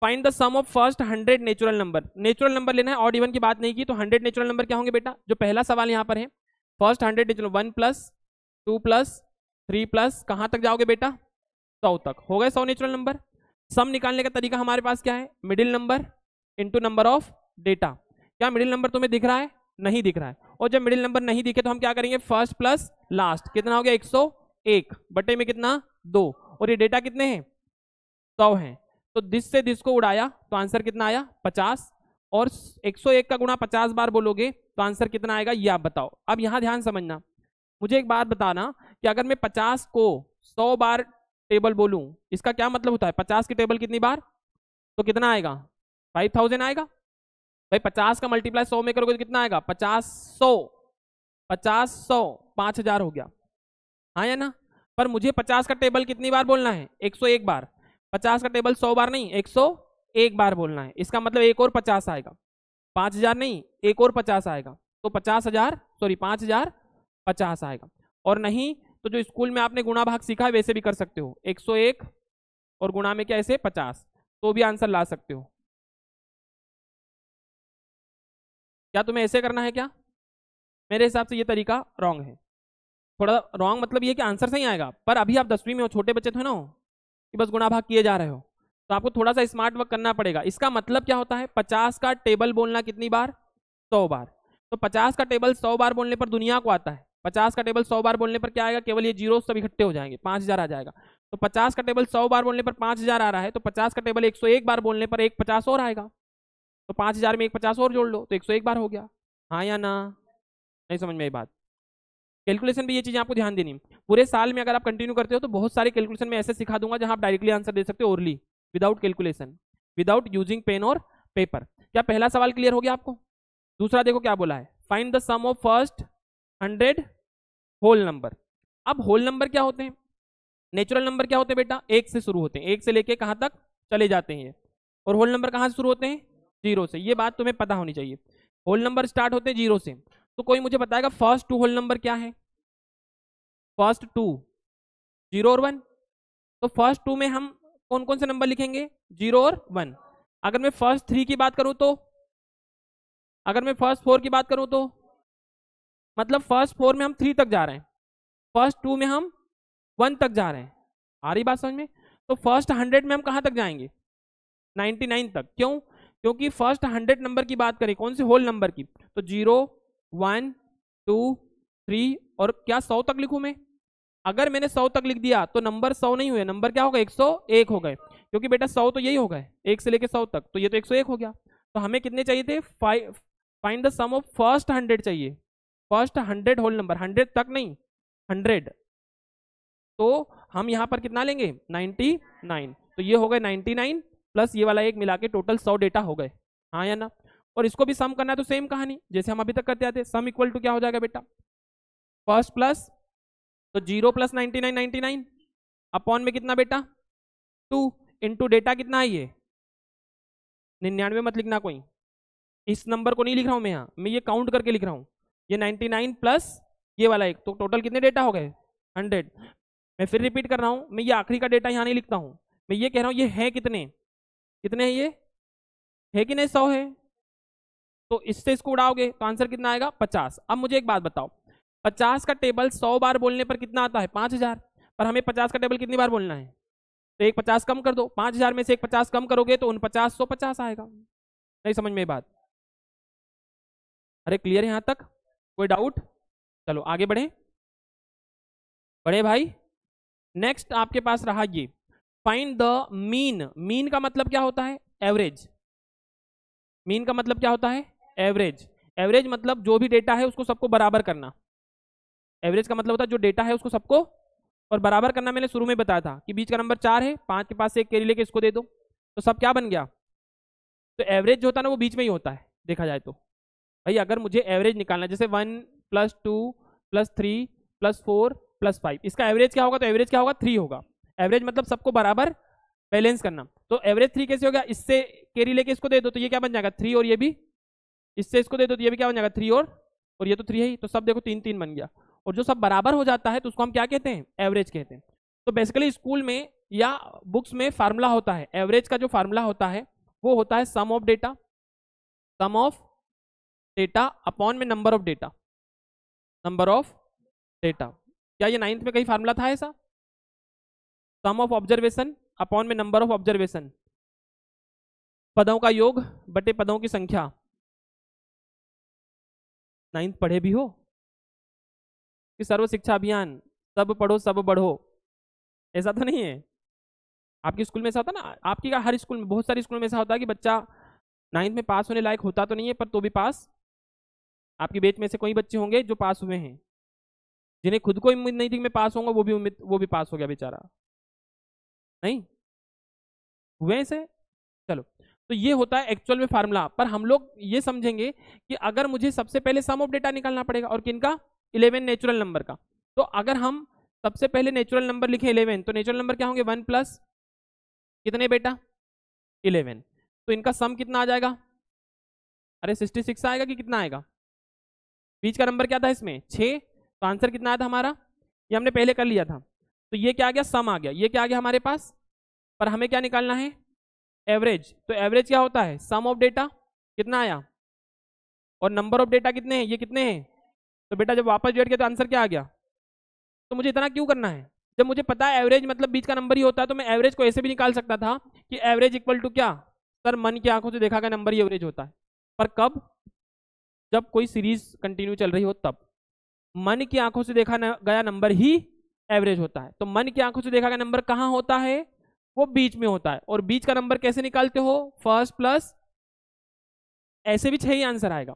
find the sum of first hundred natural number natural number लेना है और इवन की बात नहीं की तो हंड्रेड नेचुरल नंबर क्या होंगे बेटा जो पहला सवाल यहाँ पर है first hundred natural one plus two plus three plus कहाँ तक जाओगे बेटा सौ तक हो गए सौ नेचुरल नंबर सम निकालने का तरीका हमारे पास क्या है middle number into number of data क्या मिडिल नंबर तुम्हें दिख रहा है नहीं दिख रहा है और जब मिडिल नंबर नहीं दिखे तो हम क्या करेंगे फर्स्ट प्लस लास्ट कितना हो गया एक सौ एक बटे में कितना दो और ये डेटा कितने हैं सौ हैं तो दिस से दिस को उड़ाया तो आंसर कितना आया पचास और 101 का गुणा 50 बार बोलोगे तो आंसर कितना आएगा ये आप बताओ अब यहां ध्यान समझना मुझे एक बात बताना कि अगर मैं 50 को 100 बार टेबल बोलूं इसका क्या मतलब होता है 50 की टेबल कितनी बार तो कितना आएगा 5000 आएगा भाई 50 का मल्टीप्लाई 100 में करोगे तो कितना आएगा 50 पचास सौ पांच हजार हो गया हाँ या ना पर मुझे पचास का टेबल कितनी बार बोलना है एक बार पचास का टेबल सौ बार नहीं एक सौ एक बार बोलना है इसका मतलब एक और पचास आएगा पाँच हजार नहीं एक और पचास आएगा तो पचास हजार सॉरी पांच हजार पचास आएगा और नहीं तो जो स्कूल में आपने गुणा भाग सीखा है वैसे भी कर सकते हो एक सौ एक और गुणा में क्या
ऐसे पचास तो भी आंसर ला सकते हो क्या तुम्हें ऐसे करना है क्या मेरे हिसाब से ये तरीका रॉन्ग है थोड़ा
रॉन्ग मतलब ये कि आंसर सही आएगा पर अभी आप दसवीं में हो छोटे बच्चे थे ना हो कि बस गुणा भाग किए जा रहे हो तो आपको थोड़ा सा स्मार्ट वर्क करना पड़ेगा इसका मतलब क्या होता है पचास का टेबल बोलना कितनी बार सौ बार तो पचास का टेबल सौ बार बोलने पर दुनिया को आता है पचास का टेबल सौ बार बोलने पर क्या आएगा केवल ये जीरो सब इकट्ठे हो जाएंगे पांच हज़ार आ जाएगा तो पचास का टेबल सौ बार बोलने पर पांच हज़ार आ रहा है तो पचास का टेबल एक सौ एक बार बोलने पर एक पचास और आएगा तो पांच हज़ार में एक पचास और जोड़ लो तो एक सौ एक बार हो गया हाँ या ना नहीं समझ में ये बात कैलकुलेशन भी ये चीज़ आपको ध्यान देनी पूरे साल में अगर आप कंटिन्यू करते हो तो बहुत सारे कैलकुलेशन में ऐसे सिखा दूंगा जहां आप डायरेक्टली आंसर दे सकते हो orally without calculation without using pen और पेपर क्या पहला सवाल क्लियर हो गया आपको दूसरा देखो क्या बोला है find the sum of first hundred whole number अब होल नंबर क्या होते हैं नेचुरल नंबर क्या होते हैं बेटा एक से शुरू होते हैं एक से लेके कहाँ तक चले जाते हैं और होल नंबर कहाँ से शुरू होते हैं जीरो से ये बात तुम्हें पता होनी चाहिए होल नंबर स्टार्ट होते हैं जीरो से तो कोई मुझे बताएगा फर्स्ट टू होल नंबर क्या है फर्स्ट टू जीरो और वन तो फर्स्ट टू में हम कौन कौन से नंबर लिखेंगे जीरो और वन अगर मैं फर्स्ट थ्री की बात करूं तो अगर मैं फर्स्ट फोर की बात करूं तो मतलब फर्स्ट फोर में हम थ्री तक जा रहे हैं फर्स्ट टू में हम वन तक जा रहे हैं आ रही बात समझ में तो फर्स्ट हंड्रेड में हम कहाँ तक जाएंगे नाइन्टी नाइन तक क्यों क्योंकि फर्स्ट हंड्रेड नंबर की बात करें कौन से होल नंबर की तो जीरो वन टू थ्री और क्या सौ तक लिखू मैं अगर मैंने सौ तक लिख दिया तो नंबर सौ नहीं हुए नंबर क्या होगा एक सौ एक हो गए क्योंकि बेटा सौ तो यही हो गए एक से लेकर सौ तक तो ये तो एक सौ एक हो गया तो हमें कितने चाहिए थे five find the sum of first hundred चाहिए first hundred whole number hundred तक नहीं हंड्रेड तो हम यहाँ पर कितना लेंगे नाइन्टी नाइन तो ये हो गए नाइन्टी नाइन प्लस ये वाला एक मिला के टोटल सौ डेटा हो गए हाँ या ना और इसको भी सम करना है तो सेम कहानी जैसे हम अभी तक करते आते सम इक्वल टू क्या हो जाएगा बेटा फर्स्ट प्लस तो zero plus ninety nine ninety nine upon में कितना बेटा टू इंटू डेटा कितना है ये निन्यानवे मत लिखना कोई इस नंबर को नहीं लिख रहा हूँ मैं यहाँ मैं ये काउंट करके लिख रहा हूँ ये नाइन्टी नाइन प्लस ये वाला एक तो टोटल कितने डेटा हो गए हंड्रेड मैं फिर रिपीट कर रहा हूँ मैं ये आखिरी का डेटा यहाँ नहीं लिखता हूँ मैं ये कह रहा हूँ ये है कितने कितने हैं ये है कि नहीं सौ है तो इससे इसको उड़ाओगे तो आंसर कितना आएगा पचास अब मुझे एक बात बताओ पचास का टेबल सौ बार बोलने पर कितना आता है पांच हज़ार पर हमें पचास का टेबल कितनी बार बोलना है तो एक पचास कम कर दो पांच हज़ार में से एक पचास कम करोगे तो उन पचास सौ पचास आएगा नहीं समझ में बात अरे क्लियर यहां तक कोई डाउट चलो आगे बढ़े बढ़े भाई नेक्स्ट आपके पास रहा ये फाइंड द मीन मीन का मतलब क्या होता है एवरेज मीन का मतलब क्या होता है एवरेज एवरेज मतलब जो भी डेटा है उसको सबको बराबर करना एवरेज का मतलब होता है जो डेटा है उसको सबको और बराबर करना मैंने शुरू में बताया था कि बीच का नंबर चार है पाँच के पास से एक कैरी लेके इसको दे दो तो सब क्या बन गया तो एवरेज जो होता है ना वो बीच में ही होता है देखा जाए तो भाई अगर मुझे एवरेज निकालना जैसे one plus two plus three plus four plus five इसका एवरेज क्या होगा तो एवरेज क्या होगा थ्री होगा एवरेज मतलब सबको बराबर बैलेंस करना तो एवरेज थ्री कैसे होगा इससे कैरी लेके इसको दे दो तो ये क्या बन जाएगा थ्री और ये भी इससे इसको दे दो ये भी क्या बन जाएगा थ्री और और ये तो थ्री है ही तो सब देखो तीन तीन बन गया और जो सब बराबर हो जाता है तो उसको हम क्या कहते हैं एवरेज कहते हैं तो बेसिकली स्कूल में या बुक्स में फार्मूला होता है एवरेज का जो फार्मूला होता है वो होता है sum of data sum of data upon में number of data number of data क्या ये नाइन्थ में कहीं फार्मूला था ऐसा सम ऑफ ऑब्जर्वेशन अपॉन में नंबर ऑफ
ऑब्जर्वेशन पदों का योग बटे पदों की संख्या नाइन्थ पढ़े भी हो कि सर्व शिक्षा अभियान सब पढ़ो सब बढ़ो ऐसा तो नहीं है आपके स्कूल में ऐसा होता ना
आपकी का हर स्कूल में बहुत सारे स्कूल में ऐसा होता है कि बच्चा नाइन्थ में पास होने लायक होता तो नहीं है पर तो भी पास आपके बेच में से कोई बच्चे होंगे जो पास हुए हैं जिन्हें खुद को उम्मीद नहीं थी मैं पास होंगे वो भी उम्मीद वो भी पास हो गया बेचारा नहीं हुए ऐसे तो ये होता है एक्चुअल में फार्मूला पर हम लोग ये समझेंगे कि अगर मुझे सबसे पहले सम ऑफ डेटा निकालना पड़ेगा और किन का इलेवन नेचुरल नंबर का तो अगर हम सबसे पहले नेचुरल नंबर लिखे इलेवन तो नेचुरल नंबर क्या होंगे वन प्लस कितने बेटा इलेवन तो इनका सम कितना आ जाएगा अरे सिक्सटी सिक्स आएगा कि कितना आएगा बीच का नंबर क्या था इसमें छः तो आंसर कितना आया था हमारा ये हमने पहले कर लिया था तो ये क्या आ गया सम आ गया ये क्या आ गया हमारे पास पर हमें क्या निकालना है एवरेज तो एवरेज क्या होता है सम ऑफ डेटा कितना आया और नंबर ऑफ डेटा कितने हैं ये कितने हैं तो बेटा जब वापस जोड़ गया तो आंसर क्या आ गया तो मुझे इतना क्यों करना है जब मुझे पता है एवरेज मतलब बीच का नंबर ही होता है तो मैं एवरेज को ऐसे भी निकाल सकता था कि एवरेज इक्वल टू क्या सर मन की आंखों से देखा गया नंबर ही एवरेज होता है पर कब जब कोई सीरीज कंटिन्यू चल रही हो तब मन की आंखों से देखा गया नंबर ही एवरेज होता है तो मन की आंखों से देखा गया नंबर कहाँ होता है वो बीच में होता है और बीच का नंबर कैसे निकालते हो फर्स्ट प्लस ऐसे भी छह ही आंसर आएगा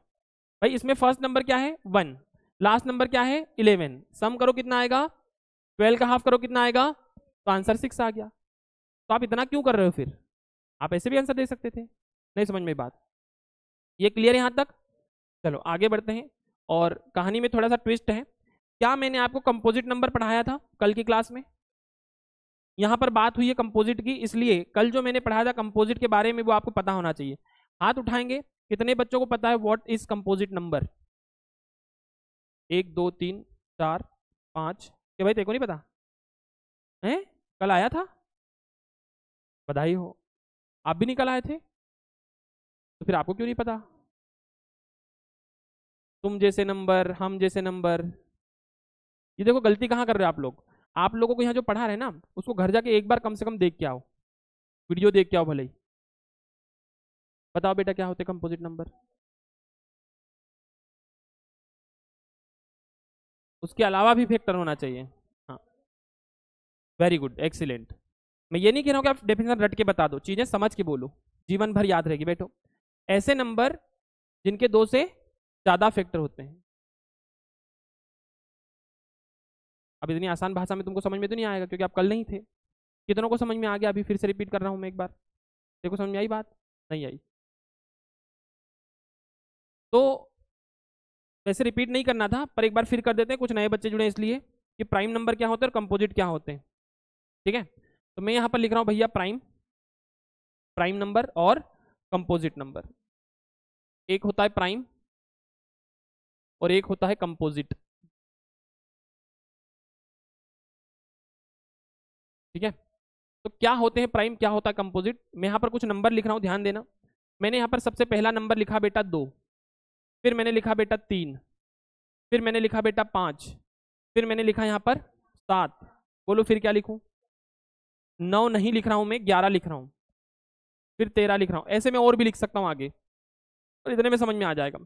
भाई इसमें फर्स्ट नंबर क्या है वन लास्ट नंबर क्या है इलेवन सम करो कितना आएगा ट्वेल्व का हाफ करो कितना आएगा तो आंसर सिक्स आ गया तो आप इतना क्यों कर रहे हो फिर आप ऐसे भी आंसर दे सकते थे नहीं समझ में बात ये क्लियर है यहाँ तक चलो आगे बढ़ते हैं और कहानी में थोड़ा सा ट्विस्ट है क्या मैंने आपको कंपोजिट नंबर पढ़ाया था कल की क्लास में यहाँ पर बात हुई है कंपोजिट की इसलिए कल जो मैंने पढ़ाया था कंपोजिट के बारे में वो आपको पता होना चाहिए हाथ उठाएंगे कितने बच्चों को पता है व्हाट
इज कंपोजिट नंबर एक दो तीन चार पाँच क्या भाई तेको नहीं पता है कल आया था बधाई हो आप भी निकल आए थे तो फिर आपको क्यों नहीं पता तुम जैसे नंबर हम जैसे नंबर ये देखो गलती
कहाँ कर रहे हो आप लोग आप लोगों को यहाँ जो पढ़ा रहे ना उसको घर जाके एक बार कम से कम देख के आओ वीडियो
देख के आओ भले ही बताओ बेटा क्या होते कंपोजिट नंबर उसके अलावा भी फैक्टर होना चाहिए हाँ वेरी गुड एक्सीलेंट मैं ये नहीं कह रहा हूँ कि आप डेफिनेशन रट के बता दो चीज़ें समझ के बोलो जीवन भर याद रहेगी बैठो ऐसे नंबर जिनके दो से ज़्यादा फैक्टर होते हैं
अब इतनी आसान भाषा में तुमको समझ में तो नहीं आएगा क्योंकि आप कल नहीं थे कितनों को समझ में आ गया अभी फिर से रिपीट कर रहा हूँ मैं एक
बार देखो समझ में आई बात नहीं आई तो वैसे रिपीट नहीं करना था पर एक बार फिर कर देते हैं कुछ नए बच्चे जुड़े इसलिए कि
प्राइम नंबर क्या होते हैं और कंपोजिट क्या होते हैं ठीक है तो मैं यहाँ पर लिख रहा हूँ भैया प्राइम
प्राइम नंबर और कंपोजिट नंबर एक होता है प्राइम और एक होता है कंपोजिट ठीक है तो क्या होते हैं प्राइम क्या होता है
कंपोजिट मैं यहाँ पर कुछ नंबर लिख रहा हूँ ध्यान देना मैंने यहाँ पर सबसे पहला नंबर लिखा बेटा दो फिर मैंने लिखा बेटा तीन फिर मैंने लिखा बेटा पाँच फिर मैंने लिखा यहाँ पर सात बोलो फिर क्या लिखूँ नौ नहीं लिख रहा हूँ मैं ग्यारह लिख रहा हूँ फिर तेरह लिख रहा हूँ ऐसे मैं और भी लिख सकता हूँ आगे और इतने में समझ में आ जाएगा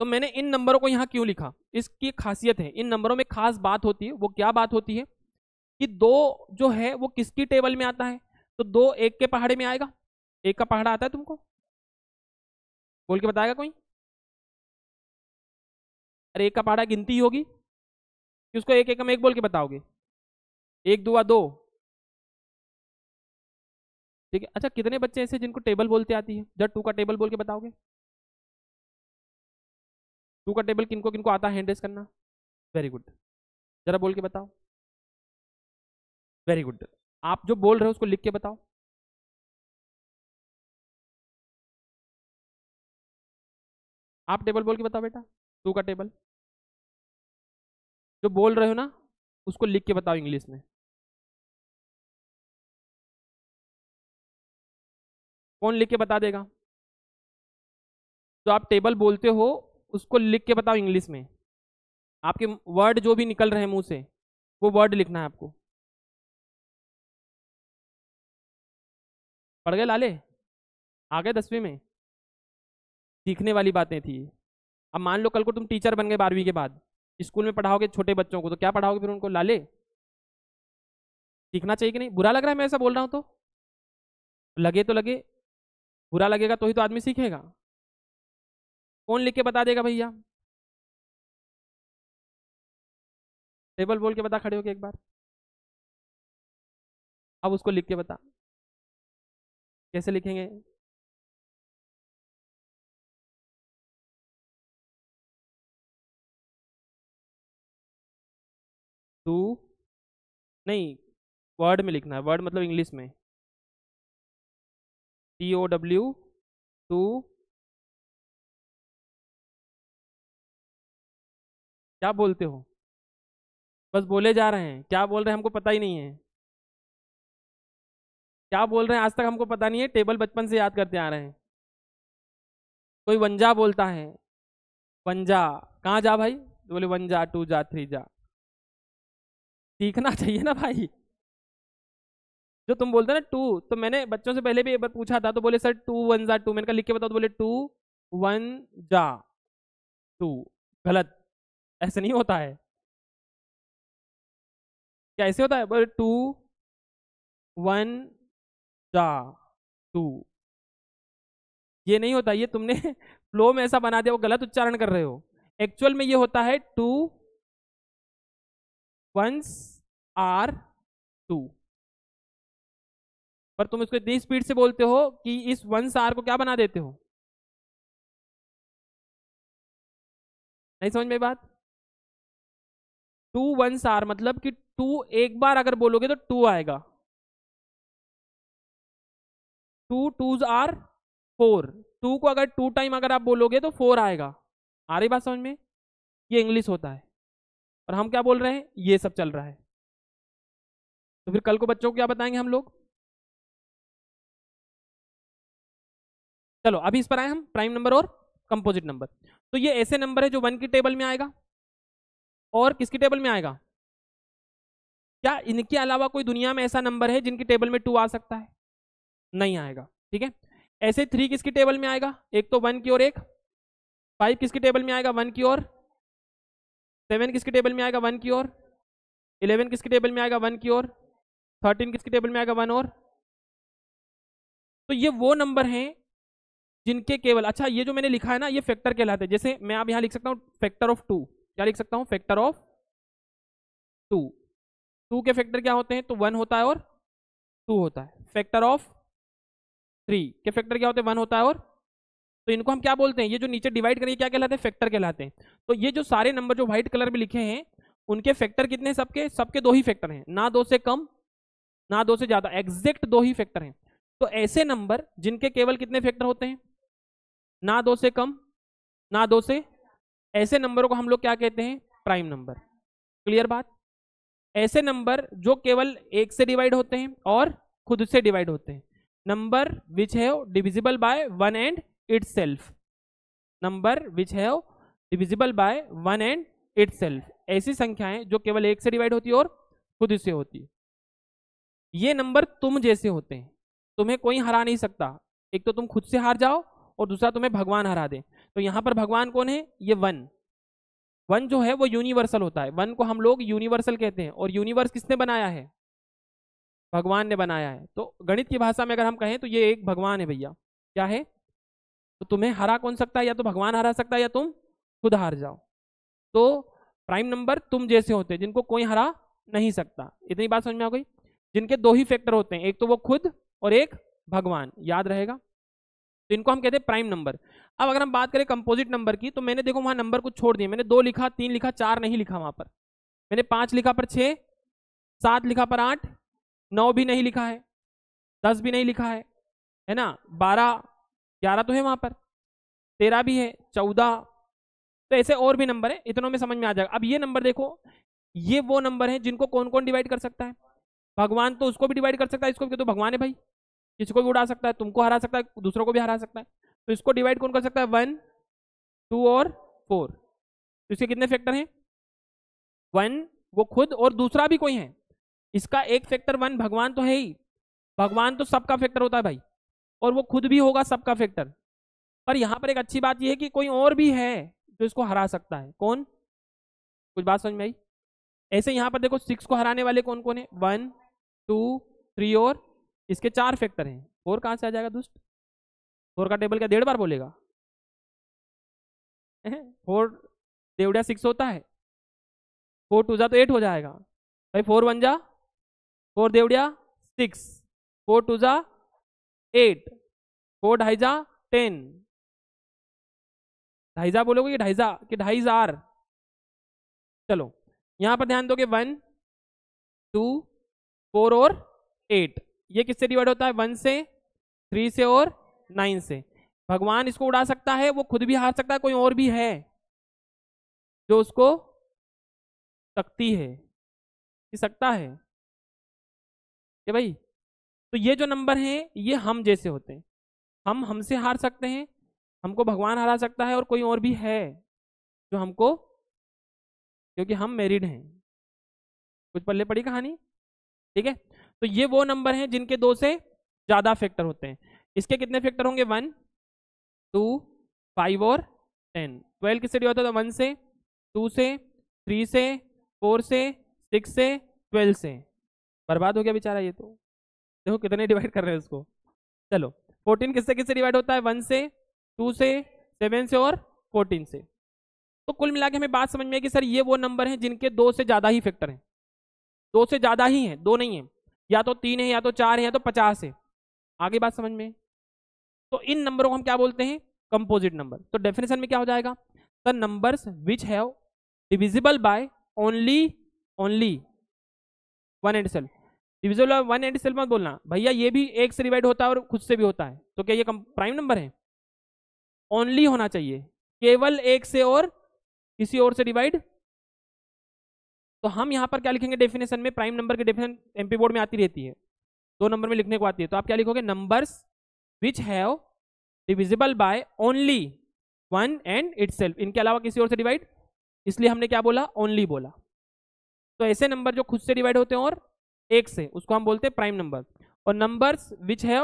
तो मैंने इन नंबरों को यहाँ क्यों लिखा इसकी खासियत है इन नंबरों में खास बात होती है वो क्या बात होती है कि दो जो है वो किसकी टेबल में आता है तो दो एक के
पहाड़े में आएगा एक का पहाड़ा आता है तुमको बोल के बताएगा कोई अरे एक का पहाड़ा गिनती होगी कि उसको एक एकम एक बोल के बताओगे एक दुआ दो ठीक है अच्छा कितने बच्चे ऐसे जिनको टेबल बोलते आती है जब टू का टेबल बोल के बताओगे टू का टेबल किनको किनको आता है हैंडेस करना वेरी गुड जरा बोल के बताओ वेरी गुड आप जो बोल रहे हो उसको लिख के बताओ आप टेबल बोल के बताओ बेटा टू का टेबल जो बोल रहे हो ना उसको लिख के बताओ इंग्लिश में कौन लिख के बता देगा जो आप टेबल बोलते हो उसको लिख के बताओ इंग्लिश में आपके वर्ड जो भी निकल रहे हैं मुंह से वो वर्ड लिखना है आपको पढ़ गए लाले आ गए दसवीं में सीखने वाली बातें थी
अब मान लो कल को तुम टीचर बन गए बारहवीं के बाद स्कूल में पढ़ाओगे छोटे बच्चों को तो क्या पढ़ाओगे फिर उनको
लाले सीखना चाहिए कि नहीं बुरा लग रहा है मैं ऐसा बोल रहा हूँ तो लगे तो लगे बुरा लगेगा तो ही तो आदमी सीखेगा कौन लिख के बता देगा भैया टेबल बोल के बता खड़े होके एक बार अब उसको लिख के बता कैसे लिखेंगे टू नहीं वर्ड में लिखना है वर्ड मतलब इंग्लिश में टी ओ डब्ल्यू टू क्या बोलते हो बस बोले जा रहे हैं क्या बोल रहे हैं हमको पता ही नहीं है क्या बोल रहे हैं आज तक
हमको पता नहीं है टेबल बचपन से याद करते आ रहे हैं कोई वंजा बोलता है वंजा कहाँ जा भाई तो बोले वन जा टू जा थ्री जा सीखना चाहिए ना भाई जो तुम बोलते ना टू तो मैंने बच्चों से पहले भी एक बार पूछा था तो बोले सर टू वन जा टू मैंने कहा लिख के बताओ तो बोले टू वन जा
टू गलत ऐसे नहीं होता है क्या ऐसे होता है बोले टू वन जा तू ये नहीं होता ये तुमने फ्लो में ऐसा बना दिया वो गलत उच्चारण कर रहे हो एक्चुअल में ये होता है टू वंस आर टू पर तुम इसको इतनी स्पीड से बोलते हो कि इस वंस आर को क्या बना देते हो नहीं समझ में बात टू वंस आर मतलब कि टू एक बार अगर बोलोगे तो टू आएगा
two twos are four two को अगर टू टाइम अगर आप बोलोगे तो फोर आएगा
आ रही बात समझ में ये इंग्लिश होता है और हम क्या बोल रहे हैं ये सब चल रहा है तो फिर कल को बच्चों को क्या बताएंगे हम लोग चलो अभी इस पर आए हम प्राइम नंबर और कंपोजिट नंबर
तो ये ऐसे नंबर है जो वन की टेबल में आएगा और किसकी टेबल में आएगा क्या इनके अलावा कोई दुनिया में ऐसा नंबर है जिनकी टेबल में टू आ सकता है नहीं आएगा ठीक है ऐसे थ्री किसकी टेबल में आएगा एक तो वन की ओर एक फाइव किसकी टेबल में आएगा वन की ओर सेवन किसकी टेबल में आएगा वन की ओर इलेवन किसकी टेबल में आएगा वन की ओर थर्टीन किसकी टेबल में आएगा वन और तो ये वो नंबर हैं जिनके केवल अच्छा ये जो मैंने लिखा है ना ये फैक्टर कहलाते हैं जैसे मैं आप यहाँ लिख सकता हूँ फैक्टर ऑफ टू क्या लिख सकता हूँ फैक्टर ऑफ टू टू के फैक्टर क्या होते हैं तो वन होता है और टू होता है फैक्टर ऑफ थ्री के फैक्टर क्या होते हैं वन होता है और तो इनको हम क्या बोलते हैं ये जो नीचे डिवाइड करेंगे क्या कहलाते हैं फैक्टर कहलाते हैं तो ये जो सारे नंबर जो व्हाइट कलर में लिखे हैं उनके फैक्टर कितने सबके सबके दो ही फैक्टर हैं ना दो से कम ना दो से ज्यादा एग्जैक्ट दो ही फैक्टर हैं तो ऐसे नंबर जिनके केवल कितने फैक्टर होते हैं ना दो से कम ना दो से ऐसे नंबरों को हम लोग क्या कहते हैं प्राइम नंबर क्लियर बात ऐसे नंबर जो केवल एक से डिवाइड होते हैं और खुद से डिवाइड होते हैं number which have divisible by one and its self number which have divisible by one and its self ऐसी संख्याएं जो केवल एक से डिवाइड होती है और खुद से होती है ये नंबर तुम जैसे होते हैं तुम्हें कोई हरा नहीं सकता एक तो तुम खुद से हार जाओ और दूसरा तुम्हें भगवान हरा दे तो यहाँ पर भगवान कौन है ये वन वन जो है वो यूनिवर्सल होता है वन को हम लोग यूनिवर्सल कहते हैं और यूनिवर्स किसने बनाया है भगवान ने बनाया है तो गणित की भाषा में अगर हम कहें तो ये एक भगवान है भैया क्या है तो तुम्हें हरा कौन सकता है या तो भगवान हरा सकता है या तुम खुद हार जाओ तो प्राइम नंबर तुम जैसे होते हैं जिनको कोई हरा नहीं सकता इतनी बात समझ में आ गई जिनके दो ही फैक्टर होते हैं एक तो वो खुद और एक भगवान याद रहेगा तो इनको हम कहते हैं प्राइम नंबर अब अगर हम बात करें कंपोजिट नंबर की तो मैंने देखो वहां नंबर को छोड़ दिया मैंने दो लिखा तीन लिखा चार नहीं लिखा वहां पर मैंने पांच लिखा पर छः सात लिखा पर आठ नौ भी नहीं लिखा है दस भी नहीं लिखा है है ना बारह ग्यारह तो है वहां पर तेरह भी है चौदह तो ऐसे और भी नंबर है इतनों में समझ में आ जाएगा अब ये नंबर देखो ये वो नंबर है जिनको कौन कौन डिवाइड कर सकता है भगवान तो उसको भी डिवाइड कर सकता है इसको भी तो भगवान है भाई किसको भी उड़ा सकता है तुमको हरा सकता है दूसरों को भी हरा सकता है तो इसको डिवाइड कौन कर सकता है वन टू और फोर तो इसके कितने फैक्टर हैं वन वो खुद और दूसरा भी कोई है इसका एक फैक्टर वन भगवान तो है ही भगवान तो सबका फैक्टर होता है भाई और वो खुद भी होगा सबका फैक्टर पर यहाँ पर एक अच्छी बात यह है कि कोई और भी है जो इसको हरा सकता है कौन कुछ बात समझ में आई ऐसे यहाँ पर देखो सिक्स को हराने वाले कौन कौन है वन टू थ्री और इसके चार फैक्टर हैं
फोर कहाँ से आ जाएगा दुष्ट फोर का टेबल क्या डेढ़ बार बोलेगा फोर देवड़ा सिक्स होता है फोर टू जा तो एट हो जाएगा भाई फोर वन जा फोर देवड़िया सिक्स फोर टू जा एट फोर ढाई जा टेन ढाई जा बोलोगे ढाई जा कि ढाई जार चलो यहां पर ध्यान दोगे वन
टू फोर और एट ये किससे डिवाइड होता है वन से थ्री से और नाइन से भगवान इसको उड़ा सकता है वो खुद भी हार सकता है कोई और भी
है जो उसको सकती है कि सकता है है भाई तो ये जो नंबर हैं ये
हम जैसे होते हैं हम हमसे हार सकते हैं हमको भगवान हरा सकता है और कोई और भी है जो हमको क्योंकि हम मैरिड हैं कुछ पल्ले पड़ी कहानी ठीक है तो ये वो नंबर हैं जिनके दो से ज़्यादा फैक्टर होते हैं इसके कितने फैक्टर होंगे वन टू फाइव और टेन ट्वेल्व किससे होता है तो वन से टू से थ्री से फोर से सिक्स से ट्वेल्व से बर्बाद हो गया बेचारा ये तो देखो कितने डिवाइड कर रहे हैं उसको चलो फोर्टीन किससे किससे डिवाइड होता है वन से टू से सेवन से और फोर्टीन से तो कुल मिला के हमें बात समझ में आई कि सर ये वो नंबर हैं जिनके दो से ज़्यादा ही फैक्टर हैं दो से ज़्यादा ही हैं दो नहीं हैं या तो तीन है या तो चार है या तो पचास है आगे बात समझ में तो इन नंबरों को हम क्या बोलते हैं कंपोजिट नंबर तो डेफिनेशन में क्या हो जाएगा the numbers which have divisible by only only one and self divisible of one and self मत बोलना भैया ये भी एक से डिवाइड होता है और खुद से भी होता है तो क्या ये प्राइम नंबर है ओनली होना चाहिए केवल एक से और किसी और से डिवाइड तो हम यहाँ पर क्या लिखेंगे डेफिनेशन में प्राइम नंबर की डेफिनेशन एमपी बोर्ड में आती रहती है दो नंबर में लिखने को आती है तो आप क्या लिखोगे numbers which have divisible by only one and self इनके अलावा किसी और से डिवाइड इसलिए हमने क्या बोला ओनली बोला तो ऐसे नंबर जो खुद से डिवाइड होते हैं और एक से उसको हम बोलते हैं प्राइम नंबर और नंबर्स विच है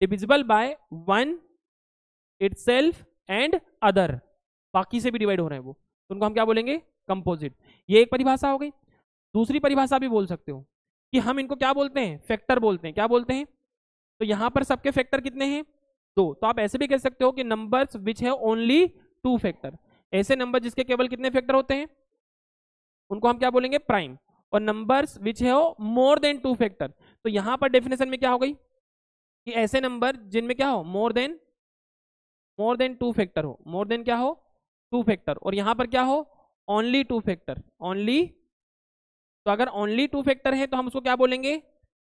divisible by one it self and other बाकी से भी डिवाइड हो रहे हैं वो तो उनको हम क्या बोलेंगे कंपोजिट ये एक परिभाषा हो गई दूसरी परिभाषा भी बोल सकते हो कि हम इनको क्या बोलते हैं फैक्टर बोलते हैं क्या बोलते हैं तो यहां पर सबके फैक्टर कितने हैं दो तो आप ऐसे भी कह सकते हो कि नंबर्स विच है ओनली टू फैक्टर ऐसे नंबर जिसके केवल कितने फैक्टर होते हैं उनको हम क्या बोलेंगे प्राइम और नंबर्स विच है मोर देन टू फैक्टर तो यहां पर डेफिनेशन में क्या हो गई कि ऐसे नंबर जिनमें क्या हो more than more than two factor हो मोर देन क्या हो टू फैक्टर और यहां पर क्या हो ओनली टू फैक्टर ओनली तो अगर ओनली टू फैक्टर है तो हम उसको क्या बोलेंगे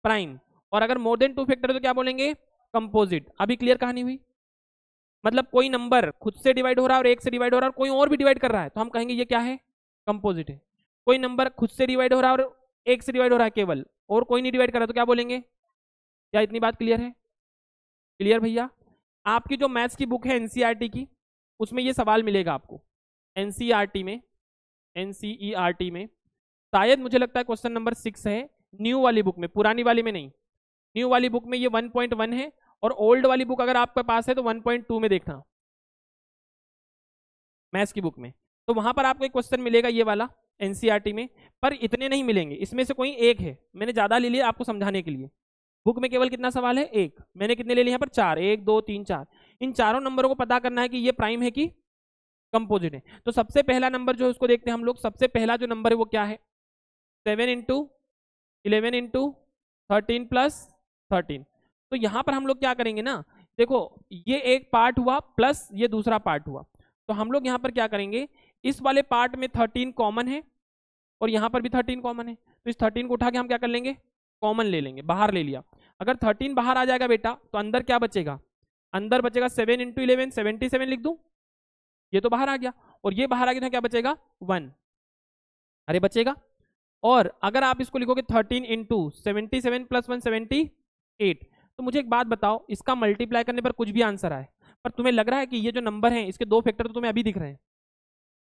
प्राइम और अगर मोर देन टू फैक्टर तो क्या बोलेंगे कंपोजिट अभी क्लियर कहानी हुई मतलब कोई नंबर खुद से डिवाइड हो रहा है और एक से डिवाइड हो रहा है और कोई और भी डिवाइड कर रहा है तो हम कहेंगे ये क्या है कंपोजिट है कोई नंबर खुद से डिवाइड हो रहा है और एक से डिवाइड हो रहा है केवल और कोई नहीं डिवाइड कर रहा तो क्या बोलेंगे क्या इतनी बात क्लियर है क्लियर भैया आपकी जो मैथ्स की बुक है एनसीईआरटी e की उसमें ये सवाल मिलेगा आपको एनसीईआरटी e में एनसीईआरटी e में शायद मुझे लगता है क्वेश्चन नंबर सिक्स है न्यू वाली बुक में पुरानी वाली में नहीं न्यू वाली बुक में ये वन है और ओल्ड वाली बुक अगर आपके पास है तो टू में देखना मैथ्स की बुक में तो वहां पर आपको एक क्वेश्चन मिलेगा ये वाला एनसीईआरटी में पर इतने नहीं मिलेंगे इसमें से कोई एक है मैंने ज़्यादा ले लिया आपको समझाने के लिए बुक में केवल कितना सवाल है एक मैंने कितने ले लिए यहाँ पर चार एक दो तीन चार इन चारों नंबरों को पता करना है कि ये प्राइम है कि कंपोजिट है तो सबसे पहला नंबर जो है उसको देखते हैं हम लोग सबसे पहला जो नंबर है वो क्या है seven into eleven into thirteen plus thirteen तो यहाँ पर हम लोग क्या करेंगे ना देखो ये एक पार्ट हुआ प्लस ये दूसरा पार्ट हुआ तो हम लोग यहाँ पर क्या करेंगे इस वाले पार्ट में थर्टीन कॉमन है और यहां पर भी थर्टीन कॉमन है तो इस थर्टीन को उठा के हम क्या कर लेंगे कॉमन ले लेंगे बाहर ले लिया अगर थर्टीन बाहर आ जाएगा बेटा तो अंदर क्या बचेगा अंदर बचेगा seven into eleven seventy seven लिख दूं ये तो बाहर आ गया और ये बाहर आ गया तो क्या बचेगा वन अरे बचेगा और अगर आप इसको लिखोगे thirteen into seventy seven plus one seventy eight तो मुझे एक बात बताओ इसका मल्टीप्लाई करने पर कुछ भी आंसर आए पर तुम्हें लग रहा है कि ये जो नंबर है इसके दो फैक्टर तो तुम्हें अभी दिख रहे हैं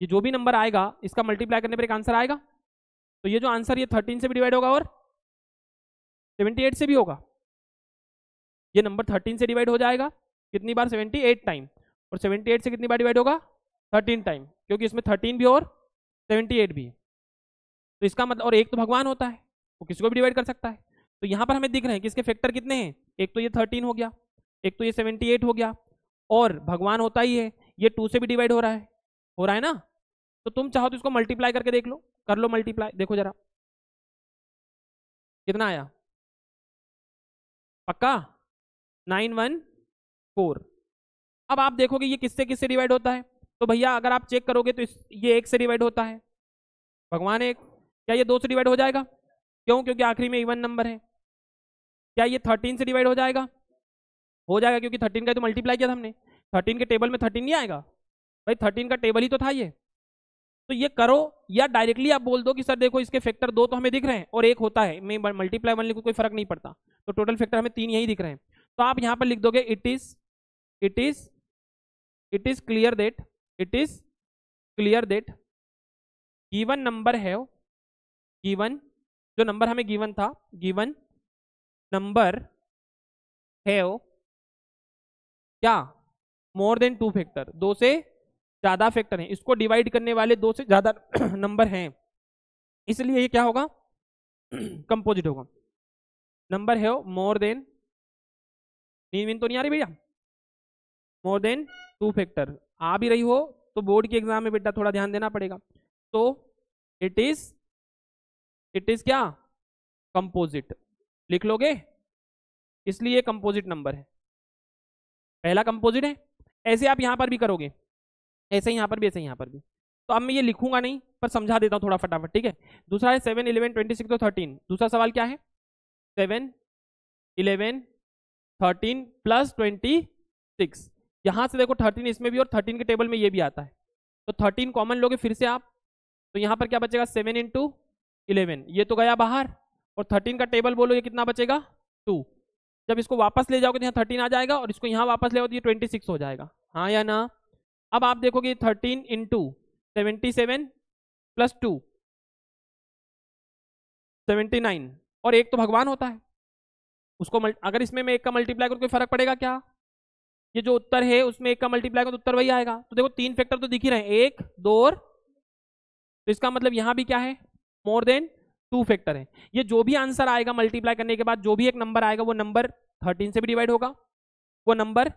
ये जो भी नंबर आएगा इसका मल्टीप्लाई करने पर एक आंसर आएगा तो ये जो आंसर ये थर्टीन से भी डिवाइड होगा और सेवेंटी एट से भी होगा ये नंबर थर्टीन से डिवाइड हो जाएगा कितनी बार सेवेंटी एट टाइम और सेवेंटी एट से कितनी बार डिवाइड होगा थर्टीन टाइम क्योंकि इसमें थर्टीन भी और सेवेंटी एट भी है तो इसका मतलब और एक तो भगवान होता है वो किसी को भी डिवाइड कर सकता है तो यहाँ पर हमें दिख रहे हैं कि इसके फैक्टर कितने हैं एक तो ये थर्टीन हो गया एक तो ये सेवेंटी एट हो गया और भगवान होता ही है ये टू से भी डिवाइड हो रहा है
हो रहा है ना तो तुम चाहो तो इसको मल्टीप्लाई करके देख लो कर लो मल्टीप्लाई देखो जरा कितना आया पक्का नाइन वन फोर अब आप देखोगे ये किससे किससे डिवाइड होता है तो भैया अगर आप
चेक करोगे तो इस ये एक से डिवाइड होता है भगवान एक क्या ये दो से डिवाइड हो जाएगा क्यों क्योंकि आखिरी में इवन नंबर है क्या ये थर्टीन से डिवाइड हो जाएगा हो जाएगा क्योंकि थर्टीन का तो मल्टीप्लाई किया था हमने थर्टीन के टेबल में थर्टीन नहीं आएगा भाई थर्टीन का टेबल ही तो था ये तो ये करो या डायरेक्टली आप बोल दो कि सर देखो इसके फैक्टर दो तो हमें दिख रहे हैं और एक होता है मैं मल्टीप्लाई वन लिखूँ कोई फर्क नहीं पड़ता तो टोटल फैक्टर हमें तीन यही दिख रहे हैं तो आप यहाँ पर लिख दोगे it is it is it is clear that it is clear that given number है गिवन जो नंबर हमें गिवन था गिवन नंबर है क्या मोर देन टू फैक्टर दो से ज्यादा फैक्टर है इसको डिवाइड करने वाले दो से ज्यादा नंबर हैं इसलिए ये क्या होगा कंपोजिट होगा नंबर है मोर देन नींद तो नहीं आ रही भैया मोर देन टू फैक्टर आ भी रही हो तो बोर्ड के एग्जाम में बेटा थोड़ा ध्यान देना पड़ेगा तो इट इज इट इज क्या कंपोजिट लिख लोगे इसलिए कंपोजिट नंबर है पहला कंपोजिट है ऐसे आप यहां पर भी करोगे ऐसे ही यहाँ पर भी ऐसे ही यहाँ पर भी तो अब मैं ये लिखूंगा नहीं पर समझा देता हूँ थोड़ा फटाफट ठीक है दूसरा है सेवन इलेवन ट्वेंटी सिक्स और थर्टीन दूसरा सवाल क्या है seven eleven thirteen plus twenty six यहाँ से देखो थर्टीन इसमें भी और थर्टीन के टेबल में ये भी आता है तो थर्टीन कॉमन लोगे फिर से आप तो यहाँ पर क्या बचेगा सेवन इंटू इलेवन ये तो गया बाहर और थर्टीन का टेबल बोलो ये कितना बचेगा टू जब इसको वापस ले जाओगे तो यहाँ थर्टीन आ जाएगा और इसको यहाँ वापस ले जाओ तो ये ट्वेंटी सिक्स हो जाएगा हाँ या ना अब आप देखोगे thirteen into seventy seven plus two seventy nine और एक तो भगवान होता है उसको अगर इसमें मैं एक का मल्टीप्लाई करूँ तो कोई फर्क पड़ेगा क्या ये जो उत्तर है उसमें एक का मल्टीप्लाई करूँ तो उत्तर वही आएगा तो देखो तीन फैक्टर तो दिख ही रहे हैं एक दो और तो इसका मतलब यहाँ भी क्या है मोर देन टू फैक्टर है ये जो भी आंसर आएगा मल्टीप्लाई करने के बाद जो भी एक नंबर आएगा वो नंबर थर्टीन से भी डिवाइड होगा वो नंबर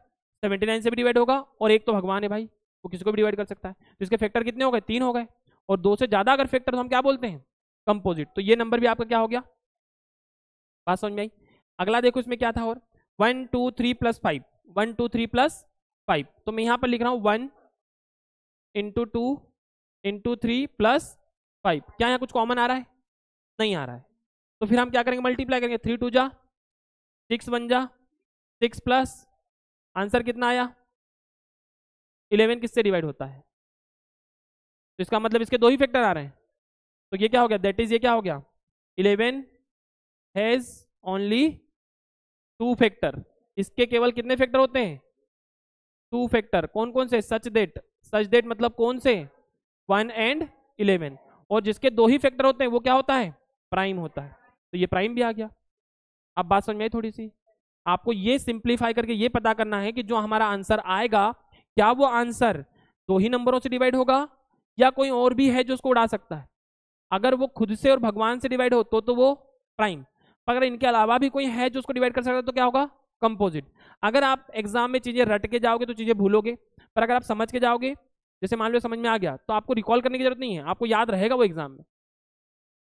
सेवेंटी नाइन से भी डिवाइड होगा और एक तो भगवान है भाई वो किसी को भी डिवाइड कर सकता है तो इसके फैक्टर कितने हो गए तीन हो गए और दो से ज़्यादा अगर फैक्टर तो हम क्या बोलते हैं कंपोजिट तो ये नंबर भी आपका क्या हो गया बात समझ में आई अगला देखो इसमें क्या था और one two three plus five one two three plus five तो मैं यहाँ पर लिख रहा हूँ one into two into three plus five क्या यहाँ कुछ कॉमन आ रहा है नहीं आ रहा है
तो फिर हम क्या करेंगे मल्टीप्लाई करेंगे थ्री टू जा सिक्स वन जा सिक्स प्लस आंसर कितना आया इलेवन किससे डिवाइड होता है तो इसका मतलब इसके दो ही फैक्टर आ रहे हैं तो ये क्या हो गया दैट इज ये क्या हो गया
eleven has only two factor इसके केवल कितने फैक्टर होते हैं टू फैक्टर कौन कौन से सच डेट सच डेट मतलब कौन से वन एंड इलेवन और जिसके दो ही फैक्टर होते हैं वो क्या होता है प्राइम होता है तो ये प्राइम भी आ गया अब बात समझ में आई थोड़ी सी आपको ये सिंप्लीफाई करके ये पता करना है कि जो हमारा आंसर आएगा क्या वो आंसर दो ही नंबरों से डिवाइड होगा या कोई और भी है जो उसको उड़ा सकता है अगर वो खुद से और भगवान से डिवाइड हो तो, तो वो प्राइम अगर इनके अलावा भी कोई है जो उसको डिवाइड कर सकता है तो क्या होगा कंपोजिट अगर आप एग्जाम में चीज़ें रट के जाओगे तो चीज़ें भूलोगे पर अगर आप समझ के जाओगे जैसे मान लो समझ में आ गया तो आपको रिकॉल करने की जरूरत नहीं है आपको याद रहेगा वो एग्जाम में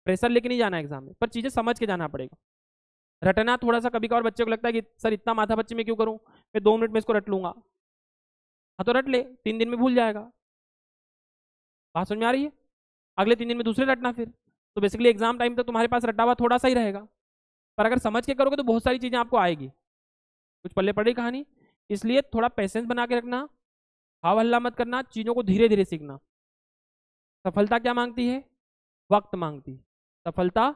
प्रेशर लेके नहीं जाना एग्जाम में पर चीज़ें समझ के जाना पड़ेगा रटना थोड़ा सा कभी कभार बच्चे को लगता है कि सर इतना माथा बच्चे में क्यों करूँ मैं दो मिनट में इसको रट लूंगा हाँ तो रट ले तीन दिन में भूल जाएगा बात समझ में आ रही है अगले तीन दिन में दूसरे रटना फिर तो बेसिकली एग्जाम टाइम तक तुम्हारे पास रटा हुआ थोड़ा सा ही रहेगा पर अगर समझ के करोगे तो बहुत सारी चीज़ें आपको आएगी कुछ पल्ले पड़ रही कहानी इसलिए थोड़ा पेशेंस बना के रखना हाव हल्ला मत करना चीज़ों को धीरे धीरे सीखना सफलता क्या मांगती है वक्त मांगती है सफलता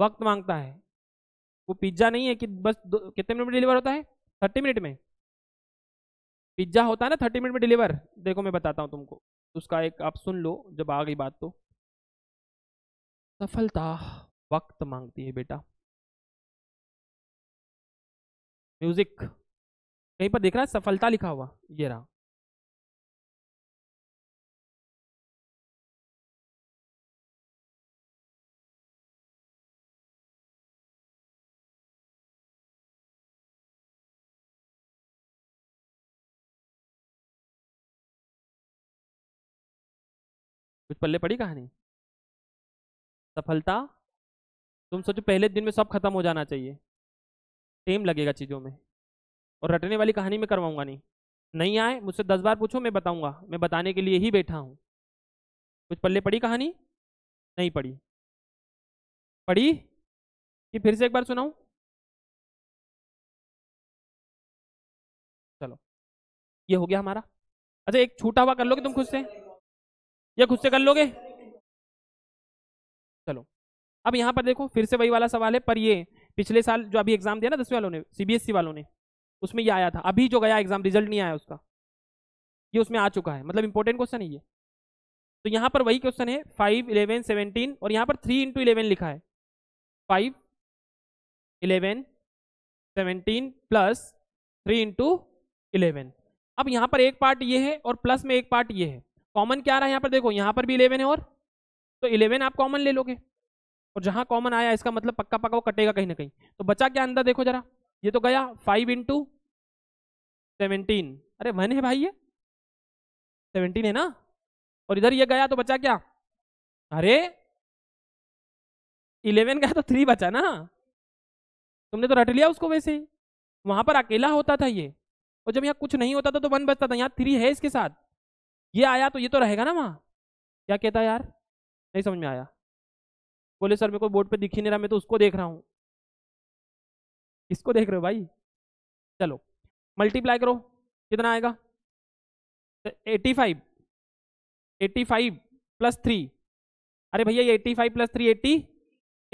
वक्त मांगता है वो पिज्ज़ा नहीं है कि बस कितने मिनट में डिलीवर होता है थर्टी मिनट में पिज्जा होता है ना थर्टी मिनट में डिलीवर देखो मैं बताता हूँ तुमको
उसका एक आप सुन लो जब आ गई बात तो सफलता वक्त मांगती है बेटा म्यूजिक कहीं पर देख रहा है सफलता लिखा हुआ ये रहा कुछ पल्ले पड़ी कहानी सफलता तुम सोचो पहले दिन में सब खत्म हो जाना चाहिए टेम लगेगा चीज़ों में
और रटने वाली कहानी में करवाऊंगा नहीं नहीं आए मुझसे दस बार पूछो मैं बताऊंगा मैं बताने के लिए
ही बैठा हूँ कुछ पल्ले पड़ी कहानी नहीं पड़ी पढ़ी कि फिर से एक बार सुनाऊं चलो ये हो गया हमारा अच्छा एक छूटा हुआ कर लो कि तुम खुद से या खुद से कर लोगे चलो
अब यहाँ पर देखो फिर से वही वाला सवाल है पर ये पिछले साल जो अभी एग्जाम दिया ना दसवीं वालों ने सीबीएसई e वालों ने उसमें ये आया था अभी जो गया एग्जाम रिजल्ट नहीं आया उसका ये उसमें आ चुका है मतलब इंपॉर्टेंट क्वेश्चन है ये तो यहाँ पर वही क्वेश्चन है फाइव इलेवन सेवनटीन और यहाँ पर थ्री इंटू इलेवन लिखा है five eleven seventeen plus three into eleven अब यहाँ पर एक पार्ट ये है और प्लस में एक पार्ट ये है कॉमन क्या रहा है यहाँ पर देखो यहाँ पर भी इलेवन है और तो इलेवन आप कॉमन ले लोगे और जहाँ कॉमन आया इसका मतलब पक्का पक्का वो कटेगा कहीं ना कहीं तो बचा क्या अंदर देखो जरा ये तो गया फाइव इंटू
सेवनटीन अरे वन है भाई ये सेवनटीन है ना और इधर ये गया तो बचा क्या अरे
इलेवन गया तो थ्री बचा ना तुमने तो रट लिया उसको वैसे वहां पर अकेला होता था ये और जब यहाँ कुछ नहीं होता था तो वन बचता था यहाँ थ्री है इसके साथ ये आया
तो ये तो रहेगा ना वहाँ क्या कहता है यार नहीं समझ में आया बोले सर मेरे को बोर्ड पे दिख ही नहीं रहा मैं तो उसको देख रहा हूँ किसको देख रहे हो भाई चलो मल्टीप्लाई करो कितना आएगा eighty five
eighty five plus three अरे भैया ये eighty five plus three eighty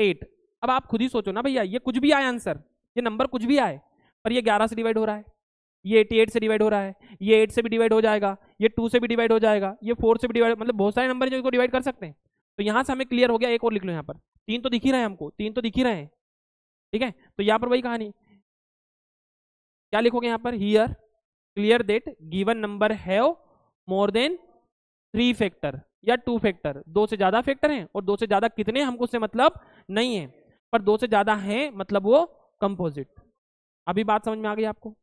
eight अब आप खुद ही सोचो ना भैया ये कुछ भी आए आंसर ये नंबर कुछ भी आए पर ये ग्यारह से डिवाइड हो रहा है ये एट से डिवाइड हो रहा है ये एट से भी डिवाइड हो जाएगा ये टू से भी डिवाइड हो जाएगा ये फोर से भी डिवाइड मतलब बहुत सारे नंबर जो इसको डिवाइड कर सकते हैं तो यहाँ से हमें क्लियर हो गया एक और लिख लो यहाँ पर तीन तो दिख ही रहे हैं हमको तीन तो दिख ही रहे हैं ठीक है तो यहाँ पर वही कहानी क्या लिखोगे यहाँ पर here clear that given number have more than three factor या टू फैक्टर दो से ज्यादा फैक्टर हैं और दो से ज्यादा कितने हमको उससे मतलब नहीं है पर दो से ज्यादा हैं मतलब वो कंपोजिट अभी बात समझ में आ गई आपको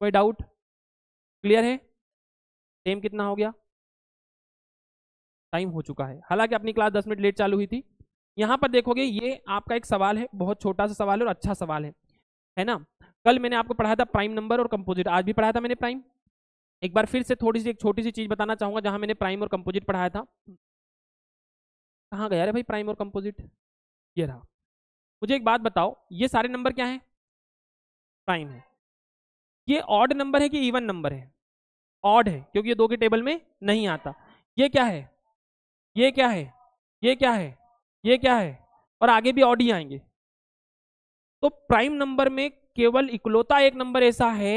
कोई डाउट क्लियर है टाइम कितना हो गया टाइम हो चुका है हालांकि अपनी क्लास दस मिनट लेट चालू हुई थी यहाँ पर देखोगे ये आपका एक सवाल है बहुत छोटा सा सवाल है और अच्छा सवाल है है ना कल मैंने आपको पढ़ाया था प्राइम नंबर और कंपोजिट आज भी पढ़ाया था मैंने प्राइम एक बार फिर से थोड़ी सी एक छोटी सी चीज बताना चाहूंगा जहां मैंने प्राइम और कंपोजिट पढ़ाया था कहाँ गया रे भाई प्राइम और कंपोजिट
ये रहा मुझे एक बात बताओ ये सारे नंबर क्या है प्राइम है
ये ऑड नंबर है कि इवन नंबर है ऑड है क्योंकि ये दो के टेबल में नहीं आता ये क्या है ये क्या है ये क्या है ये क्या है और आगे भी ऑड ही आएंगे तो प्राइम नंबर में केवल इकलौता एक नंबर ऐसा है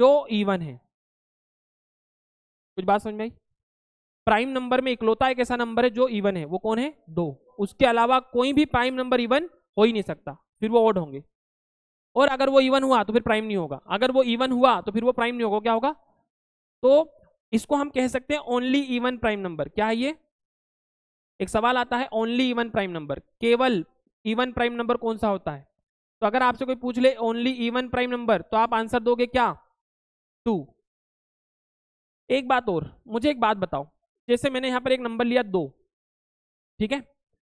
जो इवन है कुछ बात समझ में आई प्राइम नंबर में इकलौता एक ऐसा नंबर है जो इवन है वो कौन है दो उसके अलावा कोई भी प्राइम नंबर इवन हो ही नहीं सकता फिर वो ऑड होंगे और अगर वो इवन हुआ तो फिर प्राइम नहीं होगा अगर वो इवन हुआ तो फिर वो प्राइम नहीं होगा क्या होगा तो इसको हम कह सकते हैं ओनली इवन प्राइम नंबर क्या है ये एक सवाल आता है ओनली इवन प्राइम नंबर केवल इवन प्राइम नंबर कौन सा होता है तो अगर आपसे कोई पूछ ले ओनली इवन प्राइम नंबर तो आप आंसर दोगे क्या टू एक बात और मुझे एक बात बताओ जैसे मैंने यहां पर एक नंबर लिया दो ठीक है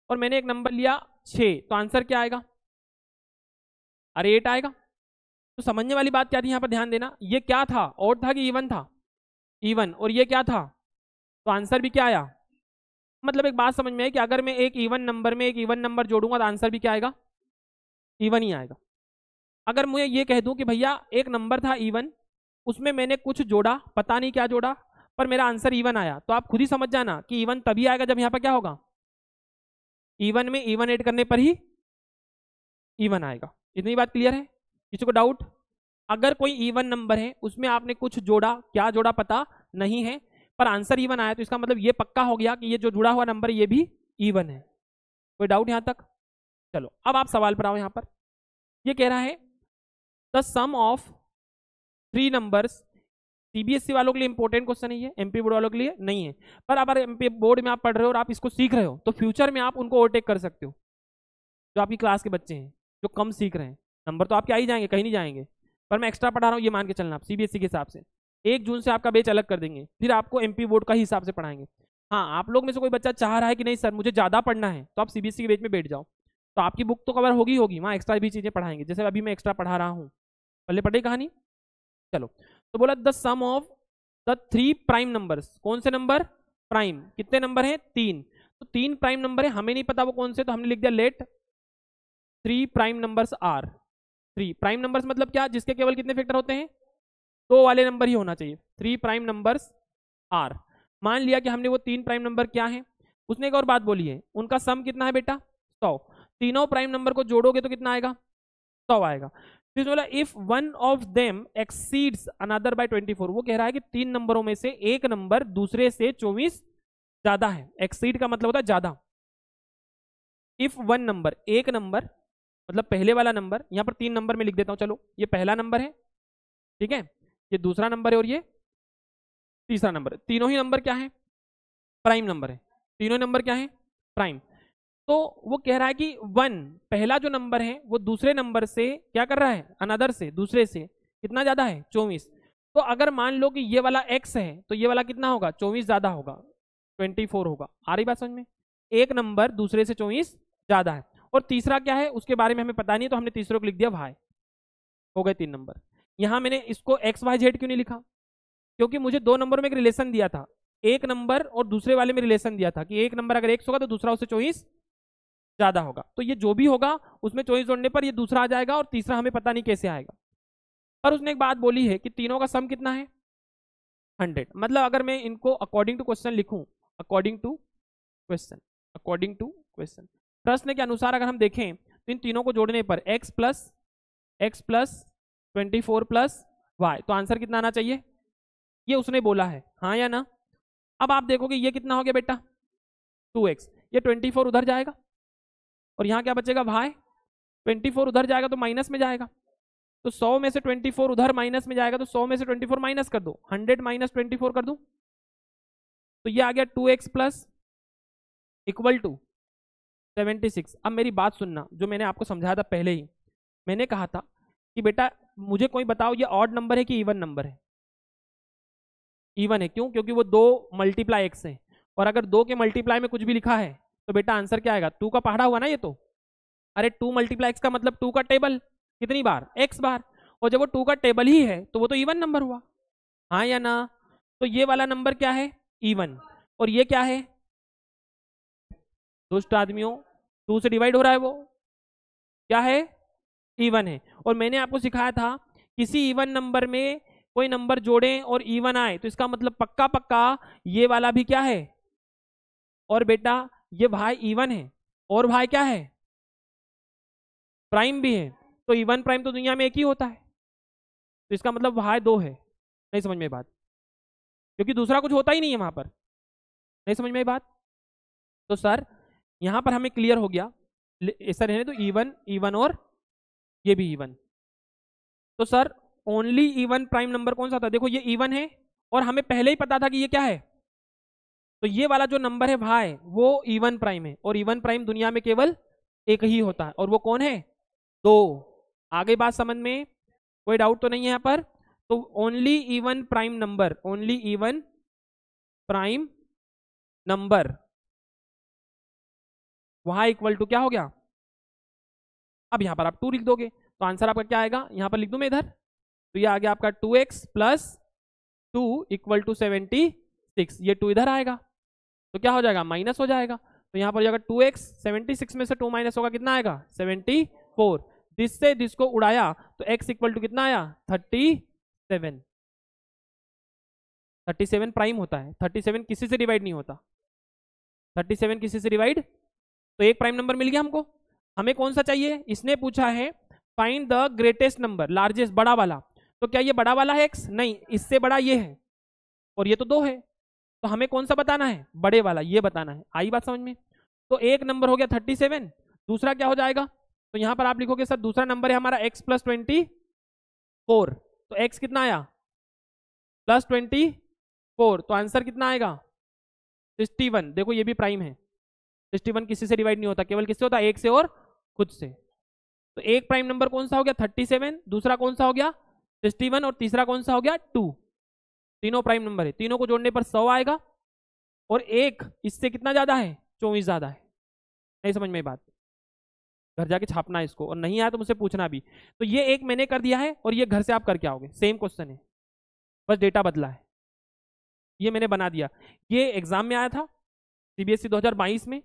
और मैंने एक नंबर लिया छ तो आंसर क्या आएगा अरे एट आएगा तो समझने वाली बात क्या थी यहाँ पर ध्यान देना ये क्या था और था कि इवन था इवन और ये क्या था तो आंसर भी क्या आया मतलब एक बात समझ में आई कि अगर मैं एक इवन नंबर में एक इवन नंबर जोड़ूंगा तो आंसर भी क्या आएगा इवन ही आएगा अगर मुझे ये कह दूं कि भैया एक नंबर था इवन उसमें मैंने कुछ जोड़ा पता नहीं क्या जोड़ा पर मेरा आंसर इवन आया तो आप खुद ही समझ जाना कि इवन तभी आएगा जब यहाँ पर क्या होगा इवन में इवन एड करने पर ही इवन आएगा इतनी बात क्लियर है किसी को डाउट अगर कोई इवन e नंबर है उसमें आपने कुछ जोड़ा क्या जोड़ा पता नहीं है पर आंसर इवन e आया तो इसका मतलब ये पक्का हो गया कि ये जो जुड़ा हुआ नंबर ये भी इवन e है कोई डाउट यहां तक चलो अब आप सवाल पर आओ यहां पर ये कह रहा है the sum of three numbers CBSE वालों के लिए इंपॉर्टेंट क्वेश्चन है एमपी बोर्ड वालों के लिए नहीं है पर अगर एमपी बोर्ड में आप पढ़ रहे हो और आप इसको सीख रहे हो तो फ्यूचर में आप उनको ओवरटेक कर सकते हो जो आपकी क्लास के बच्चे हैं जो कम सीख रहे हैं नंबर तो आपके आ ही जाएंगे कहीं नहीं जाएंगे पर मैं एक्स्ट्रा पढ़ा रहा हूँ ये मान के चलना आप सीबीएसई e के हिसाब से एक जून से आपका बेच अलग कर देंगे फिर आपको एमपी बोर्ड का ही हिसाब से पढ़ाएंगे हाँ आप लोग में से कोई बच्चा चाह रहा है कि नहीं सर मुझे ज़्यादा पढ़ना है तो आप सीबीएसई e के बेच में बैठ जाओ तो आपकी बुक तो कवर होगी होगी वहाँ एक्स्ट्रा भी चीज़ें पढ़ाएंगे जैसे अभी मैं एक्स्ट्रा पढ़ा रहा हूँ पहले पढ़े कहानी चलो तो बोला the sum of the three prime numbers कौन से नंबर प्राइम कितने नंबर हैं तीन तो तीन प्राइम नंबर है हमें नहीं पता वो कौन से तो हमने लिख दिया let three prime numbers are three prime numbers मतलब क्या जिसके केवल कितने फैक्टर होते हैं दो तो वाले नंबर ही होना चाहिए थ्री प्राइम नंबर्स आर मान लिया कि हमने वो तीन प्राइम नंबर क्या है उसने एक और बात बोली है उनका सम कितना है बेटा सौ तीनों प्राइम नंबर को जोड़ोगे तो कितना आएगा सौ आएगा फिर तो बोला if one of them exceeds another by 24 वो कह रहा है कि तीन नंबरों में से एक नंबर दूसरे से 24 ज्यादा है एक्सीड का मतलब होता है ज्यादा इफ वन नंबर एक नंबर मतलब पहले वाला नंबर यहाँ पर तीन नंबर में लिख देता हूँ चलो ये पहला नंबर है ठीक है ये दूसरा नंबर है और ये तीसरा नंबर तीनों ही नंबर क्या है प्राइम नंबर है तीनों नंबर क्या है प्राइम तो वो कह रहा है कि वन पहला जो नंबर है वो दूसरे नंबर से क्या कर रहा है अनदर से दूसरे से कितना ज़्यादा है चौबीस तो अगर मान लो कि ये वाला एक्स है तो ये वाला कितना होगा चौबीस ज़्यादा होगा ट्वेंटी फोर होगा आ रही बात समझ में एक नंबर दूसरे से चौबीस ज़्यादा है और तीसरा क्या है उसके बारे में हमें पता नहीं है तो हमने तीसरे को लिख दिया वाई हो गए तीन नंबर यहां मैंने इसको एक्स वाई जेड क्यों नहीं लिखा क्योंकि मुझे दो नंबर में एक रिलेशन दिया था एक नंबर और दूसरे वाले में रिलेशन दिया था कि एक नंबर अगर एक होगा तो दूसरा उससे चौबीस ज्यादा होगा तो ये जो भी होगा उसमें चौबीस जोड़ने पर ये दूसरा आ जाएगा और तीसरा हमें पता नहीं कैसे आएगा पर उसने एक बात बोली है कि तीनों का सम कितना है हंड्रेड मतलब अगर मैं इनको अकॉर्डिंग टू क्वेश्चन लिखूं according to question according to question प्रश्न के अनुसार अगर हम देखें तो इन तीनों को जोड़ने पर x plus x plus twenty four plus y तो आंसर कितना आना चाहिए ये उसने बोला है हाँ या ना अब आप देखोगे ये कितना हो गया बेटा टू एक्स ये ट्वेंटी फोर उधर जाएगा और यहाँ क्या बचेगा वाई ट्वेंटी फोर उधर जाएगा तो माइनस में जाएगा तो सौ में से ट्वेंटी फोर उधर माइनस में जाएगा तो सौ में से ट्वेंटी फोर माइनस कर दो हंड्रेड माइनस ट्वेंटी फोर कर दो तो ये आ गया two x plus equal to seventy six अब मेरी बात सुनना जो मैंने आपको समझाया था पहले ही मैंने कहा था कि बेटा मुझे कोई बताओ ये ऑड नंबर है कि इवन नंबर है इवन है क्यों क्योंकि वो दो मल्टीप्लाई एक्स है और अगर दो के मल्टीप्लाई में कुछ भी लिखा है तो बेटा आंसर क्या आएगा टू का पहाड़ा हुआ ना ये तो अरे टू मल्टीप्लाई एक्स का मतलब टू का टेबल कितनी बार एक्स बार और जब वो टू का टेबल ही है तो वो तो इवन नंबर हुआ हाँ या ना तो ये वाला नंबर क्या है इवन और ये क्या है दुष्ट आदमियों टू से डिवाइड हो रहा है वो क्या है ईवन है और मैंने आपको सिखाया था किसी इवन नंबर में कोई नंबर जोड़ें और इवन आए तो इसका मतलब पक्का पक्का ये वाला भी क्या है और बेटा ये भाई इवन है और भाई क्या है प्राइम भी है तो इवन प्राइम तो दुनिया में एक ही होता है तो इसका मतलब भाई दो है नहीं समझ में बात क्योंकि दूसरा कुछ होता ही नहीं है वहां पर नहीं समझ में बात तो सर यहां पर हमें क्लियर हो गया ऐसा रहने तो ईवन ईवन और ये भी ईवन e तो sir only even prime number कौन सा था देखो ये ईवन e है और हमें पहले ही पता था कि ये क्या है तो ये वाला जो नंबर है भाई वो ईवन e प्राइम है और ईवन प्राइम दुनिया में केवल एक ही होता है और वो कौन है दो आगे बात समझ में कोई डाउट तो नहीं है यहाँ पर तो only even prime number only even prime
number वहां इक्वल टू क्या हो गया अब यहां पर आप टू लिख दोगे तो आंसर आपका क्या आएगा यहां पर लिख दू मैं इधर तो ये आ गया
आपका two x plus two equal to seventy six ये टू इधर आएगा तो क्या हो जाएगा माइनस हो जाएगा तो यहां पर टू एक्स सेवेंटी सिक्स में से टू माइनस होगा कितना आएगा सेवेंटी फोर दिस से दिस को उड़ाया तो एक्स इक्वल टू कितना आया thirty seven thirty seven prime होता है थर्टी सेवन किसी से डिवाइड नहीं होता थर्टी सेवन किसी से डिवाइड तो एक प्राइम नंबर मिल गया हमको हमें कौन सा चाहिए इसने पूछा है find the greatest number largest बड़ा वाला तो क्या ये बड़ा वाला है एक्स नहीं इससे बड़ा ये है और ये तो दो है तो हमें कौन सा बताना है बड़े वाला ये बताना है आई बात समझ में तो एक नंबर हो गया थर्टी सेवन दूसरा क्या हो जाएगा तो यहां पर आप लिखोगे सर दूसरा नंबर है हमारा एक्स प्लस ट्वेंटी फोर तो एक्स कितना आया प्लस ट्वेंटी फोर तो आंसर कितना आएगा सिक्सटी वन देखो ये भी प्राइम है सिक्सटी वन किसी से डिवाइड नहीं होता केवल किससे होता एक से और खुद से तो एक प्राइम नंबर कौन सा हो गया थर्टी सेवन दूसरा कौन सा हो गया सिक्सटी वन और तीसरा कौन सा हो गया टू तीनों प्राइम नंबर है तीनों को जोड़ने पर सौ आएगा और एक इससे कितना ज्यादा है चौबीस ज्यादा है नहीं समझ में बात घर जाके छापना है इसको और नहीं आया तो मुझसे पूछना भी तो ये एक मैंने कर दिया है और ये घर से आप करके आओगे सेम क्वेश्चन है बस डेटा बदला है ये मैंने बना दिया ये एग्जाम में आया था e सीबीएसई 2022 में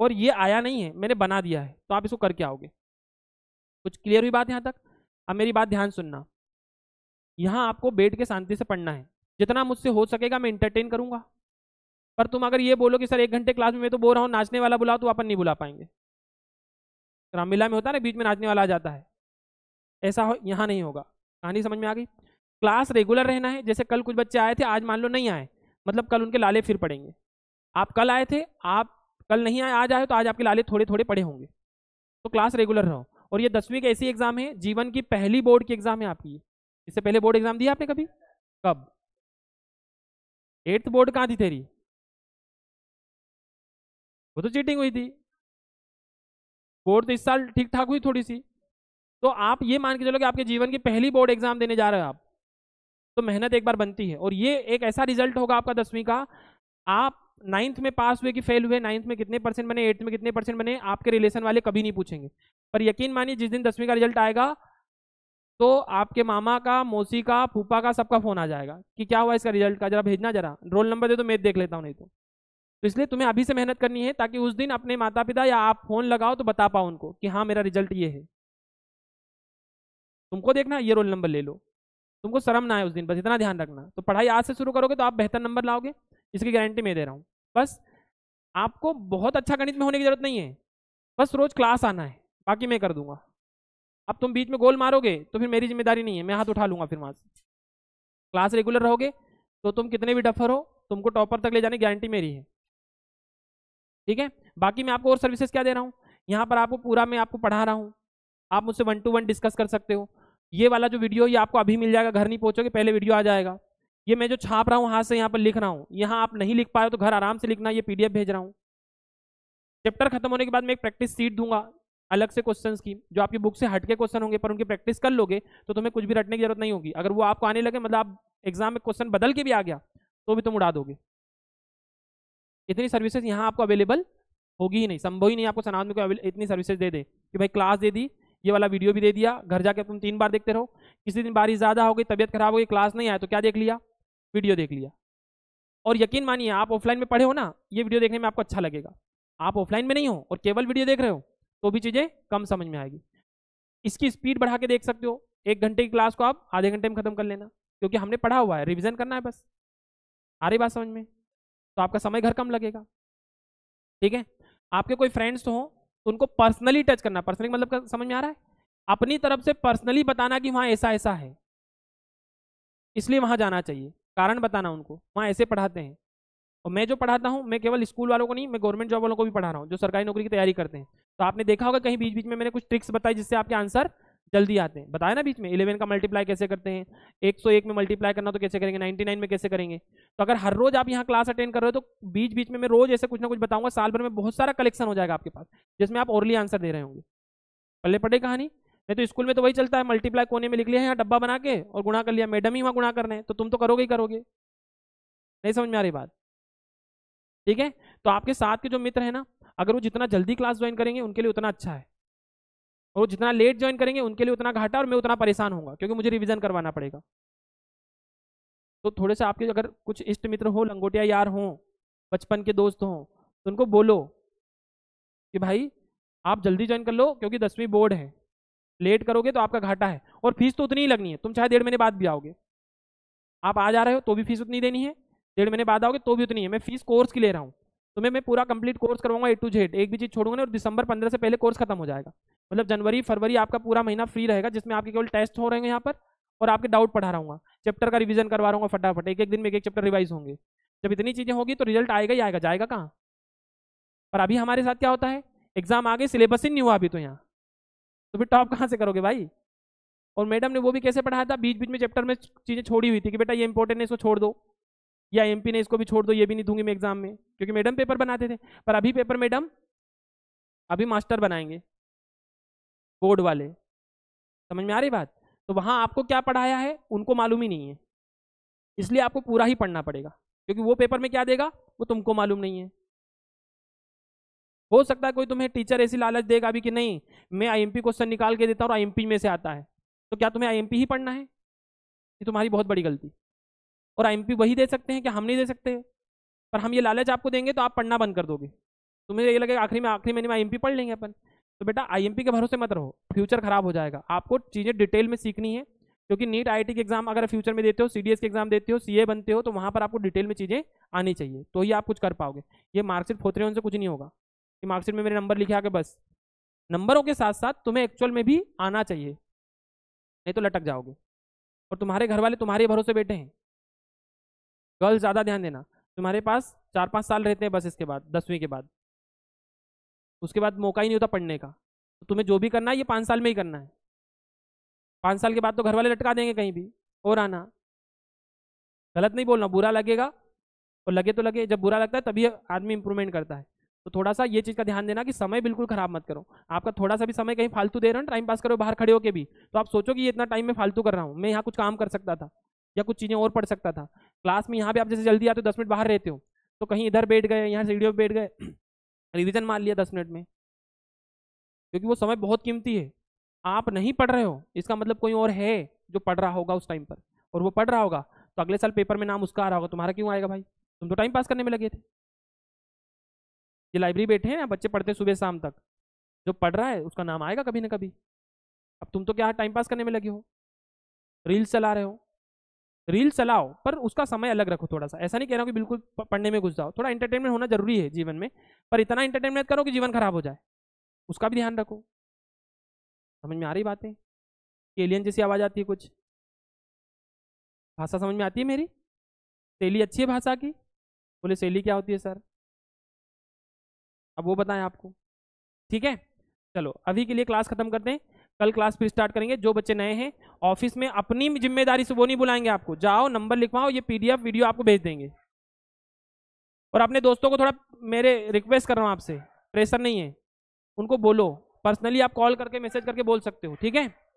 और ये आया नहीं है मैंने बना दिया है तो आप इसको करके आओगे कुछ क्लियर हुई बात यहाँ तक अब मेरी बात ध्यान सुनना यहाँ आपको बैठ के शांति से पढ़ना है जितना मुझसे हो सकेगा मैं इंटरटेन करूँगा पर तुम अगर ये बोलो कि सर एक घंटे क्लास में मैं तो बोल रहा हूँ नाचने वाला बुलाओ तो अपन नहीं बुला पाएंगे रामलीला में होता है ना बीच में नाचने वाला आ जाता है ऐसा हो यहाँ नहीं होगा कहानी समझ में आ गई क्लास रेगुलर रहना है जैसे कल कुछ बच्चे आए थे आज मान लो नहीं आए मतलब कल उनके लाले फिर पड़ेंगे आप कल आए थे आप कल नहीं आए आज आए तो आज आपके लाले थोड़े थोड़े पड़े होंगे तो क्लास रेगुलर रहो और ये दसवीं की ऐसी एग्जाम है जीवन की पहली बोर्ड की एग्जाम है आपकी इससे पहले
बोर्ड एग्जाम दिया आपने कभी कब एट्थ बोर्ड कहाँ थी तेरी वो तो चीटिंग हुई थी बोर्ड तो इस साल ठीक ठाक हुई थोड़ी सी तो आप ये मान के चलो कि आपके जीवन की पहली बोर्ड एग्जाम देने जा रहे हो आप
तो मेहनत एक बार बनती है और ये एक ऐसा रिजल्ट होगा आपका दसवीं का आप नाइन्थ में पास हुए कि फेल हुए नाइन्थ में कितने परसेंट बने एट्थ में कितने परसेंट बने आपके रिलेशन वाले कभी नहीं पूछेंगे पर यकीन मानिए जिस दिन दसवीं का रिजल्ट आएगा तो आपके मामा का मौसी का फूफा का सबका फोन आ जाएगा कि क्या हुआ इसका रिजल्ट का जरा भेजना जरा रोल नंबर दे तो मैं देख लेता हूँ नहीं तो।, तो इसलिए तुम्हें अभी से मेहनत करनी है ताकि उस दिन अपने माता पिता या आप फोन लगाओ तो बता पाओ उनको कि हाँ मेरा रिजल्ट ये है तुमको देखना ये रोल नंबर ले लो तुमको शर्म ना आए उस दिन बस इतना ध्यान रखना तो पढ़ाई आज से शुरू करोगे तो आप बेहतर नंबर लाओगे इसकी गारंटी मैं दे रहा हूँ बस आपको बहुत अच्छा गणित में होने की जरूरत नहीं है बस रोज क्लास आना है बाकी मैं कर दूंगा अब तुम बीच में गोल मारोगे तो फिर मेरी जिम्मेदारी नहीं है मैं हाथ उठा लूंगा फिर वहां से क्लास रेगुलर रहोगे तो तुम कितने भी डफर हो तुमको टॉपर तक ले जाने की गारंटी मेरी है ठीक है बाकी मैं आपको और सर्विसेज क्या दे रहा हूँ यहाँ पर आपको पूरा मैं आपको पढ़ा रहा हूँ आप मुझसे वन टू वन डिस्कस कर सकते हो ये वाला जो वीडियो ये आपको अभी मिल जाएगा घर नहीं पहुँचोगे पहले वीडियो आ जाएगा ये मैं जो छाप रहा हूँ हाथ से यहाँ पर लिख रहा हूँ यहाँ आप नहीं लिख पाए तो घर आराम से लिखना ये पीडीएफ भेज रहा हूँ चैप्टर खत्म होने के बाद मैं एक प्रैक्टिस सीट दूंगा अलग से क्वेश्चन की जो आपकी बुक से हटके क्वेश्चन होंगे पर उनकी प्रैक्टिस कर लोगे तो तुम्हें कुछ भी रटने की जरूरत नहीं होगी अगर वो आपको आने लगे मतलब आप एग्जाम में क्वेश्चन बदल के भी आ गया तो भी तुम उड़ा दोगे इतनी सर्विसेज यहाँ आपको अवेलेबल होगी ही नहीं संभव ही नहीं आपको सनाद में कोई इतनी सर्विसेज दे दे कि भाई क्लास दे दी ये वाला वीडियो भी दे दिया घर जाके तुम तीन बार देखते रहो किसी दिन बारिश ज़्यादा हो गई तबियत खराब हो गई क्लास नहीं आया तो क्या देख लिया वीडियो देख लिया और यकीन मानिए आप ऑफलाइन में पढ़े हो ना ये वीडियो देखने में आपको अच्छा लगेगा आप ऑफलाइन में नहीं हो और केवल वीडियो देख रहे हो तो भी चीज़ें कम समझ में आएगी इसकी स्पीड बढ़ा के देख सकते हो एक घंटे की क्लास को आप आधे घंटे में खत्म कर लेना क्योंकि हमने पढ़ा हुआ है रिविजन करना है बस आ रही बात समझ में तो आपका समय घर कम लगेगा ठीक है आपके कोई फ्रेंड्स हो तो उनको पर्सनली टच करना पर्सनली मतलब समझ में आ रहा है अपनी तरफ से पर्सनली बताना कि वहाँ ऐसा ऐसा है इसलिए वहाँ जाना चाहिए कारण बताना उनको वहाँ ऐसे पढ़ाते हैं और मैं जो पढ़ाता हूँ मैं केवल स्कूल वालों को नहीं मैं गवर्नमेंट जॉब वालों को भी पढ़ा रहा हूँ जो सरकारी नौकरी की तैयारी करते हैं तो आपने देखा होगा कहीं बीच बीच में मैंने कुछ ट्रिक्स बताई जिससे आपके आंसर जल्दी आते हैं बताया ना बीच में इलेवन का मल्टीप्लाई कैसे करते हैं एक सौ एक में मल्टीप्लाई करना तो कैसे करेंगे नाइन्टी नाइन में कैसे करेंगे तो अगर हर रोज आप यहाँ क्लास अटेंड कर रहे हो तो बीच बीच में मैं रोज ऐसे कुछ ना कुछ बताऊंगा साल भर में बहुत सारा कलेक्शन हो जाएगा आपके पास जिसमें आप ओरली आंसर दे रहे होंगे पल्ले पढ़े कहानी नहीं तो स्कूल में तो वही चलता है मल्टीप्लाई कोने में लिख लिया है यहाँ डब्बा बना के और गुणा कर लिया मैडम ही वहाँ गुणा करने तो तुम तो करोगे ही करोगे नहीं समझ में आ रही बात ठीक है तो आपके साथ के जो मित्र हैं ना अगर वो जितना जल्दी क्लास ज्वाइन करेंगे उनके लिए उतना अच्छा है और वो जितना लेट ज्वाइन करेंगे उनके लिए उतना घाटा और मैं उतना परेशान होगा क्योंकि मुझे रिविजन करवाना पड़ेगा तो थोड़े से आपके अगर कुछ इष्ट मित्र हो लंगोटिया यार हों बचपन के दोस्त हों तो उनको बोलो कि भाई आप जल्दी ज्वाइन कर लो क्योंकि दसवीं बोर्ड है लेट करोगे तो आपका घाटा है और फीस तो उतनी ही लगनी है तुम चाहे डेढ़ महीने बाद भी आओगे आप आ जा रहे हो तो भी फीस उतनी देनी है डेढ़ महीने बाद आओगे तो भी उतनी है मैं फीस कोर्स की ले रहा हूँ तुम्हें मैं पूरा कंप्लीट कोर्स करवाऊंगा ए टू जेड एक भी चीज छोड़ूंगा और दिसंबर पंद्रह से पहले कोर्स खत्म हो जाएगा मतलब जनवरी फरवरी आपका पूरा महीना फ्री रहेगा जिसमें आपके केवल टेस्ट हो रहे हैं यहाँ पर और आपके डाउट पढ़ा रहा चैप्टर का रिविजन करवा रहा हूँ फटाफट एक एक दिन में एक एक चैप्टर रिवाइज होंगे जब इतनी चीजें होगी तो रिजल्ट आएगा ही आएगा जाएगा कहाँ पर अभी हमारे साथ क्या होता है एग्जाम आगे सिलेबस ही नहीं हुआ अभी तो यहाँ तो फिर टॉप तो कहाँ से करोगे भाई और मैडम ने वो भी कैसे पढ़ाया था बीच बीच में चैप्टर में चीज़ें छोड़ी हुई थी कि बेटा ये इंपॉर्टेंट है इसको छोड़ दो या एम ने इसको भी छोड़ दो ये भी नहीं दूंगी मैं एग्जाम में क्योंकि मैडम पेपर बनाते थे पर अभी पेपर मैडम अभी मास्टर बनाएंगे बोर्ड वाले समझ में आ रही बात तो वहाँ आपको क्या पढ़ाया है उनको मालूम ही नहीं है इसलिए आपको पूरा ही पढ़ना पड़ेगा क्योंकि वो पेपर में क्या देगा वो तुमको मालूम नहीं है हो सकता है कोई तुम्हें टीचर ऐसी लालच देगा अभी कि नहीं मैं आईएमपी क्वेश्चन निकाल के देता हूँ और आईएमपी में से आता है तो क्या तुम्हें आईएमपी ही पढ़ना है ये तुम्हारी बहुत बड़ी गलती और आईएमपी वही दे सकते हैं कि हम नहीं दे सकते पर हम ये लालच आपको देंगे तो आप पढ़ना बंद कर दोगे तुम्हें ये लगेगा आखिरी में आखिरी महीने में आई पढ़ लेंगे अपन तो बेटा पी के भरोसे मत रहो फ्यूचर खराब हो जाएगा आपको चीज़ें डिटेल में सीखनी है क्योंकि नीट आई के एग्जाम अगर फ्यूचर में देते हो सी के एग्जाम देते हो सी बनते हो तो वहाँ पर आपको डिटेल में चीज़ें आनी चाहिए तो ही आप कुछ कर पाओगे ये मार्कशीट फोतरे उनसे कुछ नहीं होगा कि मार्कशीट में मेरे नंबर लिखे आके बस नंबरों के साथ साथ तुम्हें एक्चुअल में भी आना चाहिए नहीं तो लटक जाओगे और तुम्हारे घर वाले तुम्हारे भरोसे बैठे हैं गर्ल्स ज़्यादा ध्यान देना तुम्हारे पास चार पाँच साल रहते हैं बस इसके बाद दसवीं के बाद उसके बाद मौका ही नहीं होता पढ़ने का तो तुम्हें जो भी करना है ये पाँच साल में ही करना है पाँच साल के बाद तो घर वाले लटका देंगे कहीं भी और आना गलत नहीं बोलना बुरा लगेगा और लगे तो लगे जब बुरा लगता है तभी आदमी इंप्रूवमेंट करता है तो थोड़ा सा ये चीज़ का ध्यान देना कि समय बिल्कुल खराब मत करो आपका थोड़ा सा भी समय कहीं फालतू दे रहे हो टाइम पास करो बाहर खड़े होकर भी तो आप सोचो कि ये इतना टाइम में फालतू कर रहा हूँ मैं यहाँ कुछ काम कर सकता था या कुछ चीज़ें और पढ़ सकता था क्लास में यहाँ पे आप जैसे जल्दी आते हो दस मिनट बाहर रहते हो तो कहीं इधर बैठ गए यहाँ सीढ़ियों पर बैठ गए रिविजन मार लिया दस मिनट में क्योंकि वो समय बहुत कीमती है आप नहीं पढ़ रहे हो इसका मतलब कोई और है जो पढ़ रहा होगा उस टाइम पर और वो पढ़ रहा होगा तो अगले साल पेपर में नाम उसका आ रहा होगा तुम्हारा क्यों आएगा भाई तुम तो टाइम पास करने में लगे थे ये लाइब्रेरी बैठे हैं ना बच्चे पढ़ते सुबह शाम तक जो पढ़ रहा है उसका नाम आएगा कभी ना कभी अब तुम तो क्या टाइम पास करने में लगे हो रील्स चला रहे हो रील चलाओ पर उसका समय अलग रखो थोड़ा सा ऐसा नहीं कह रहा हूँ कि बिल्कुल पढ़ने में घुस जाओ थोड़ा एंटरटेनमेंट होना जरूरी है जीवन में पर इतना एंटरटेनमेंट करो कि जीवन खराब हो जाए उसका भी ध्यान रखो
समझ में आ रही बातें एलियन जैसी आवाज़ आती है कुछ भाषा समझ में आती है मेरी शैली अच्छी है भाषा की बोले शैली क्या होती है सर अब वो बताएं आपको ठीक है चलो अभी के लिए
क्लास खत्म करते हैं कल क्लास फिर स्टार्ट करेंगे जो बच्चे नए हैं ऑफिस में अपनी जिम्मेदारी से वो नहीं बुलाएंगे आपको जाओ नंबर लिखवाओ ये पीडीएफ वीडियो आपको भेज देंगे और अपने दोस्तों को थोड़ा मेरे रिक्वेस्ट कर रहा हूँ आपसे प्रेशर नहीं है उनको बोलो पर्सनली आप कॉल
करके मैसेज करके बोल सकते हो ठीक है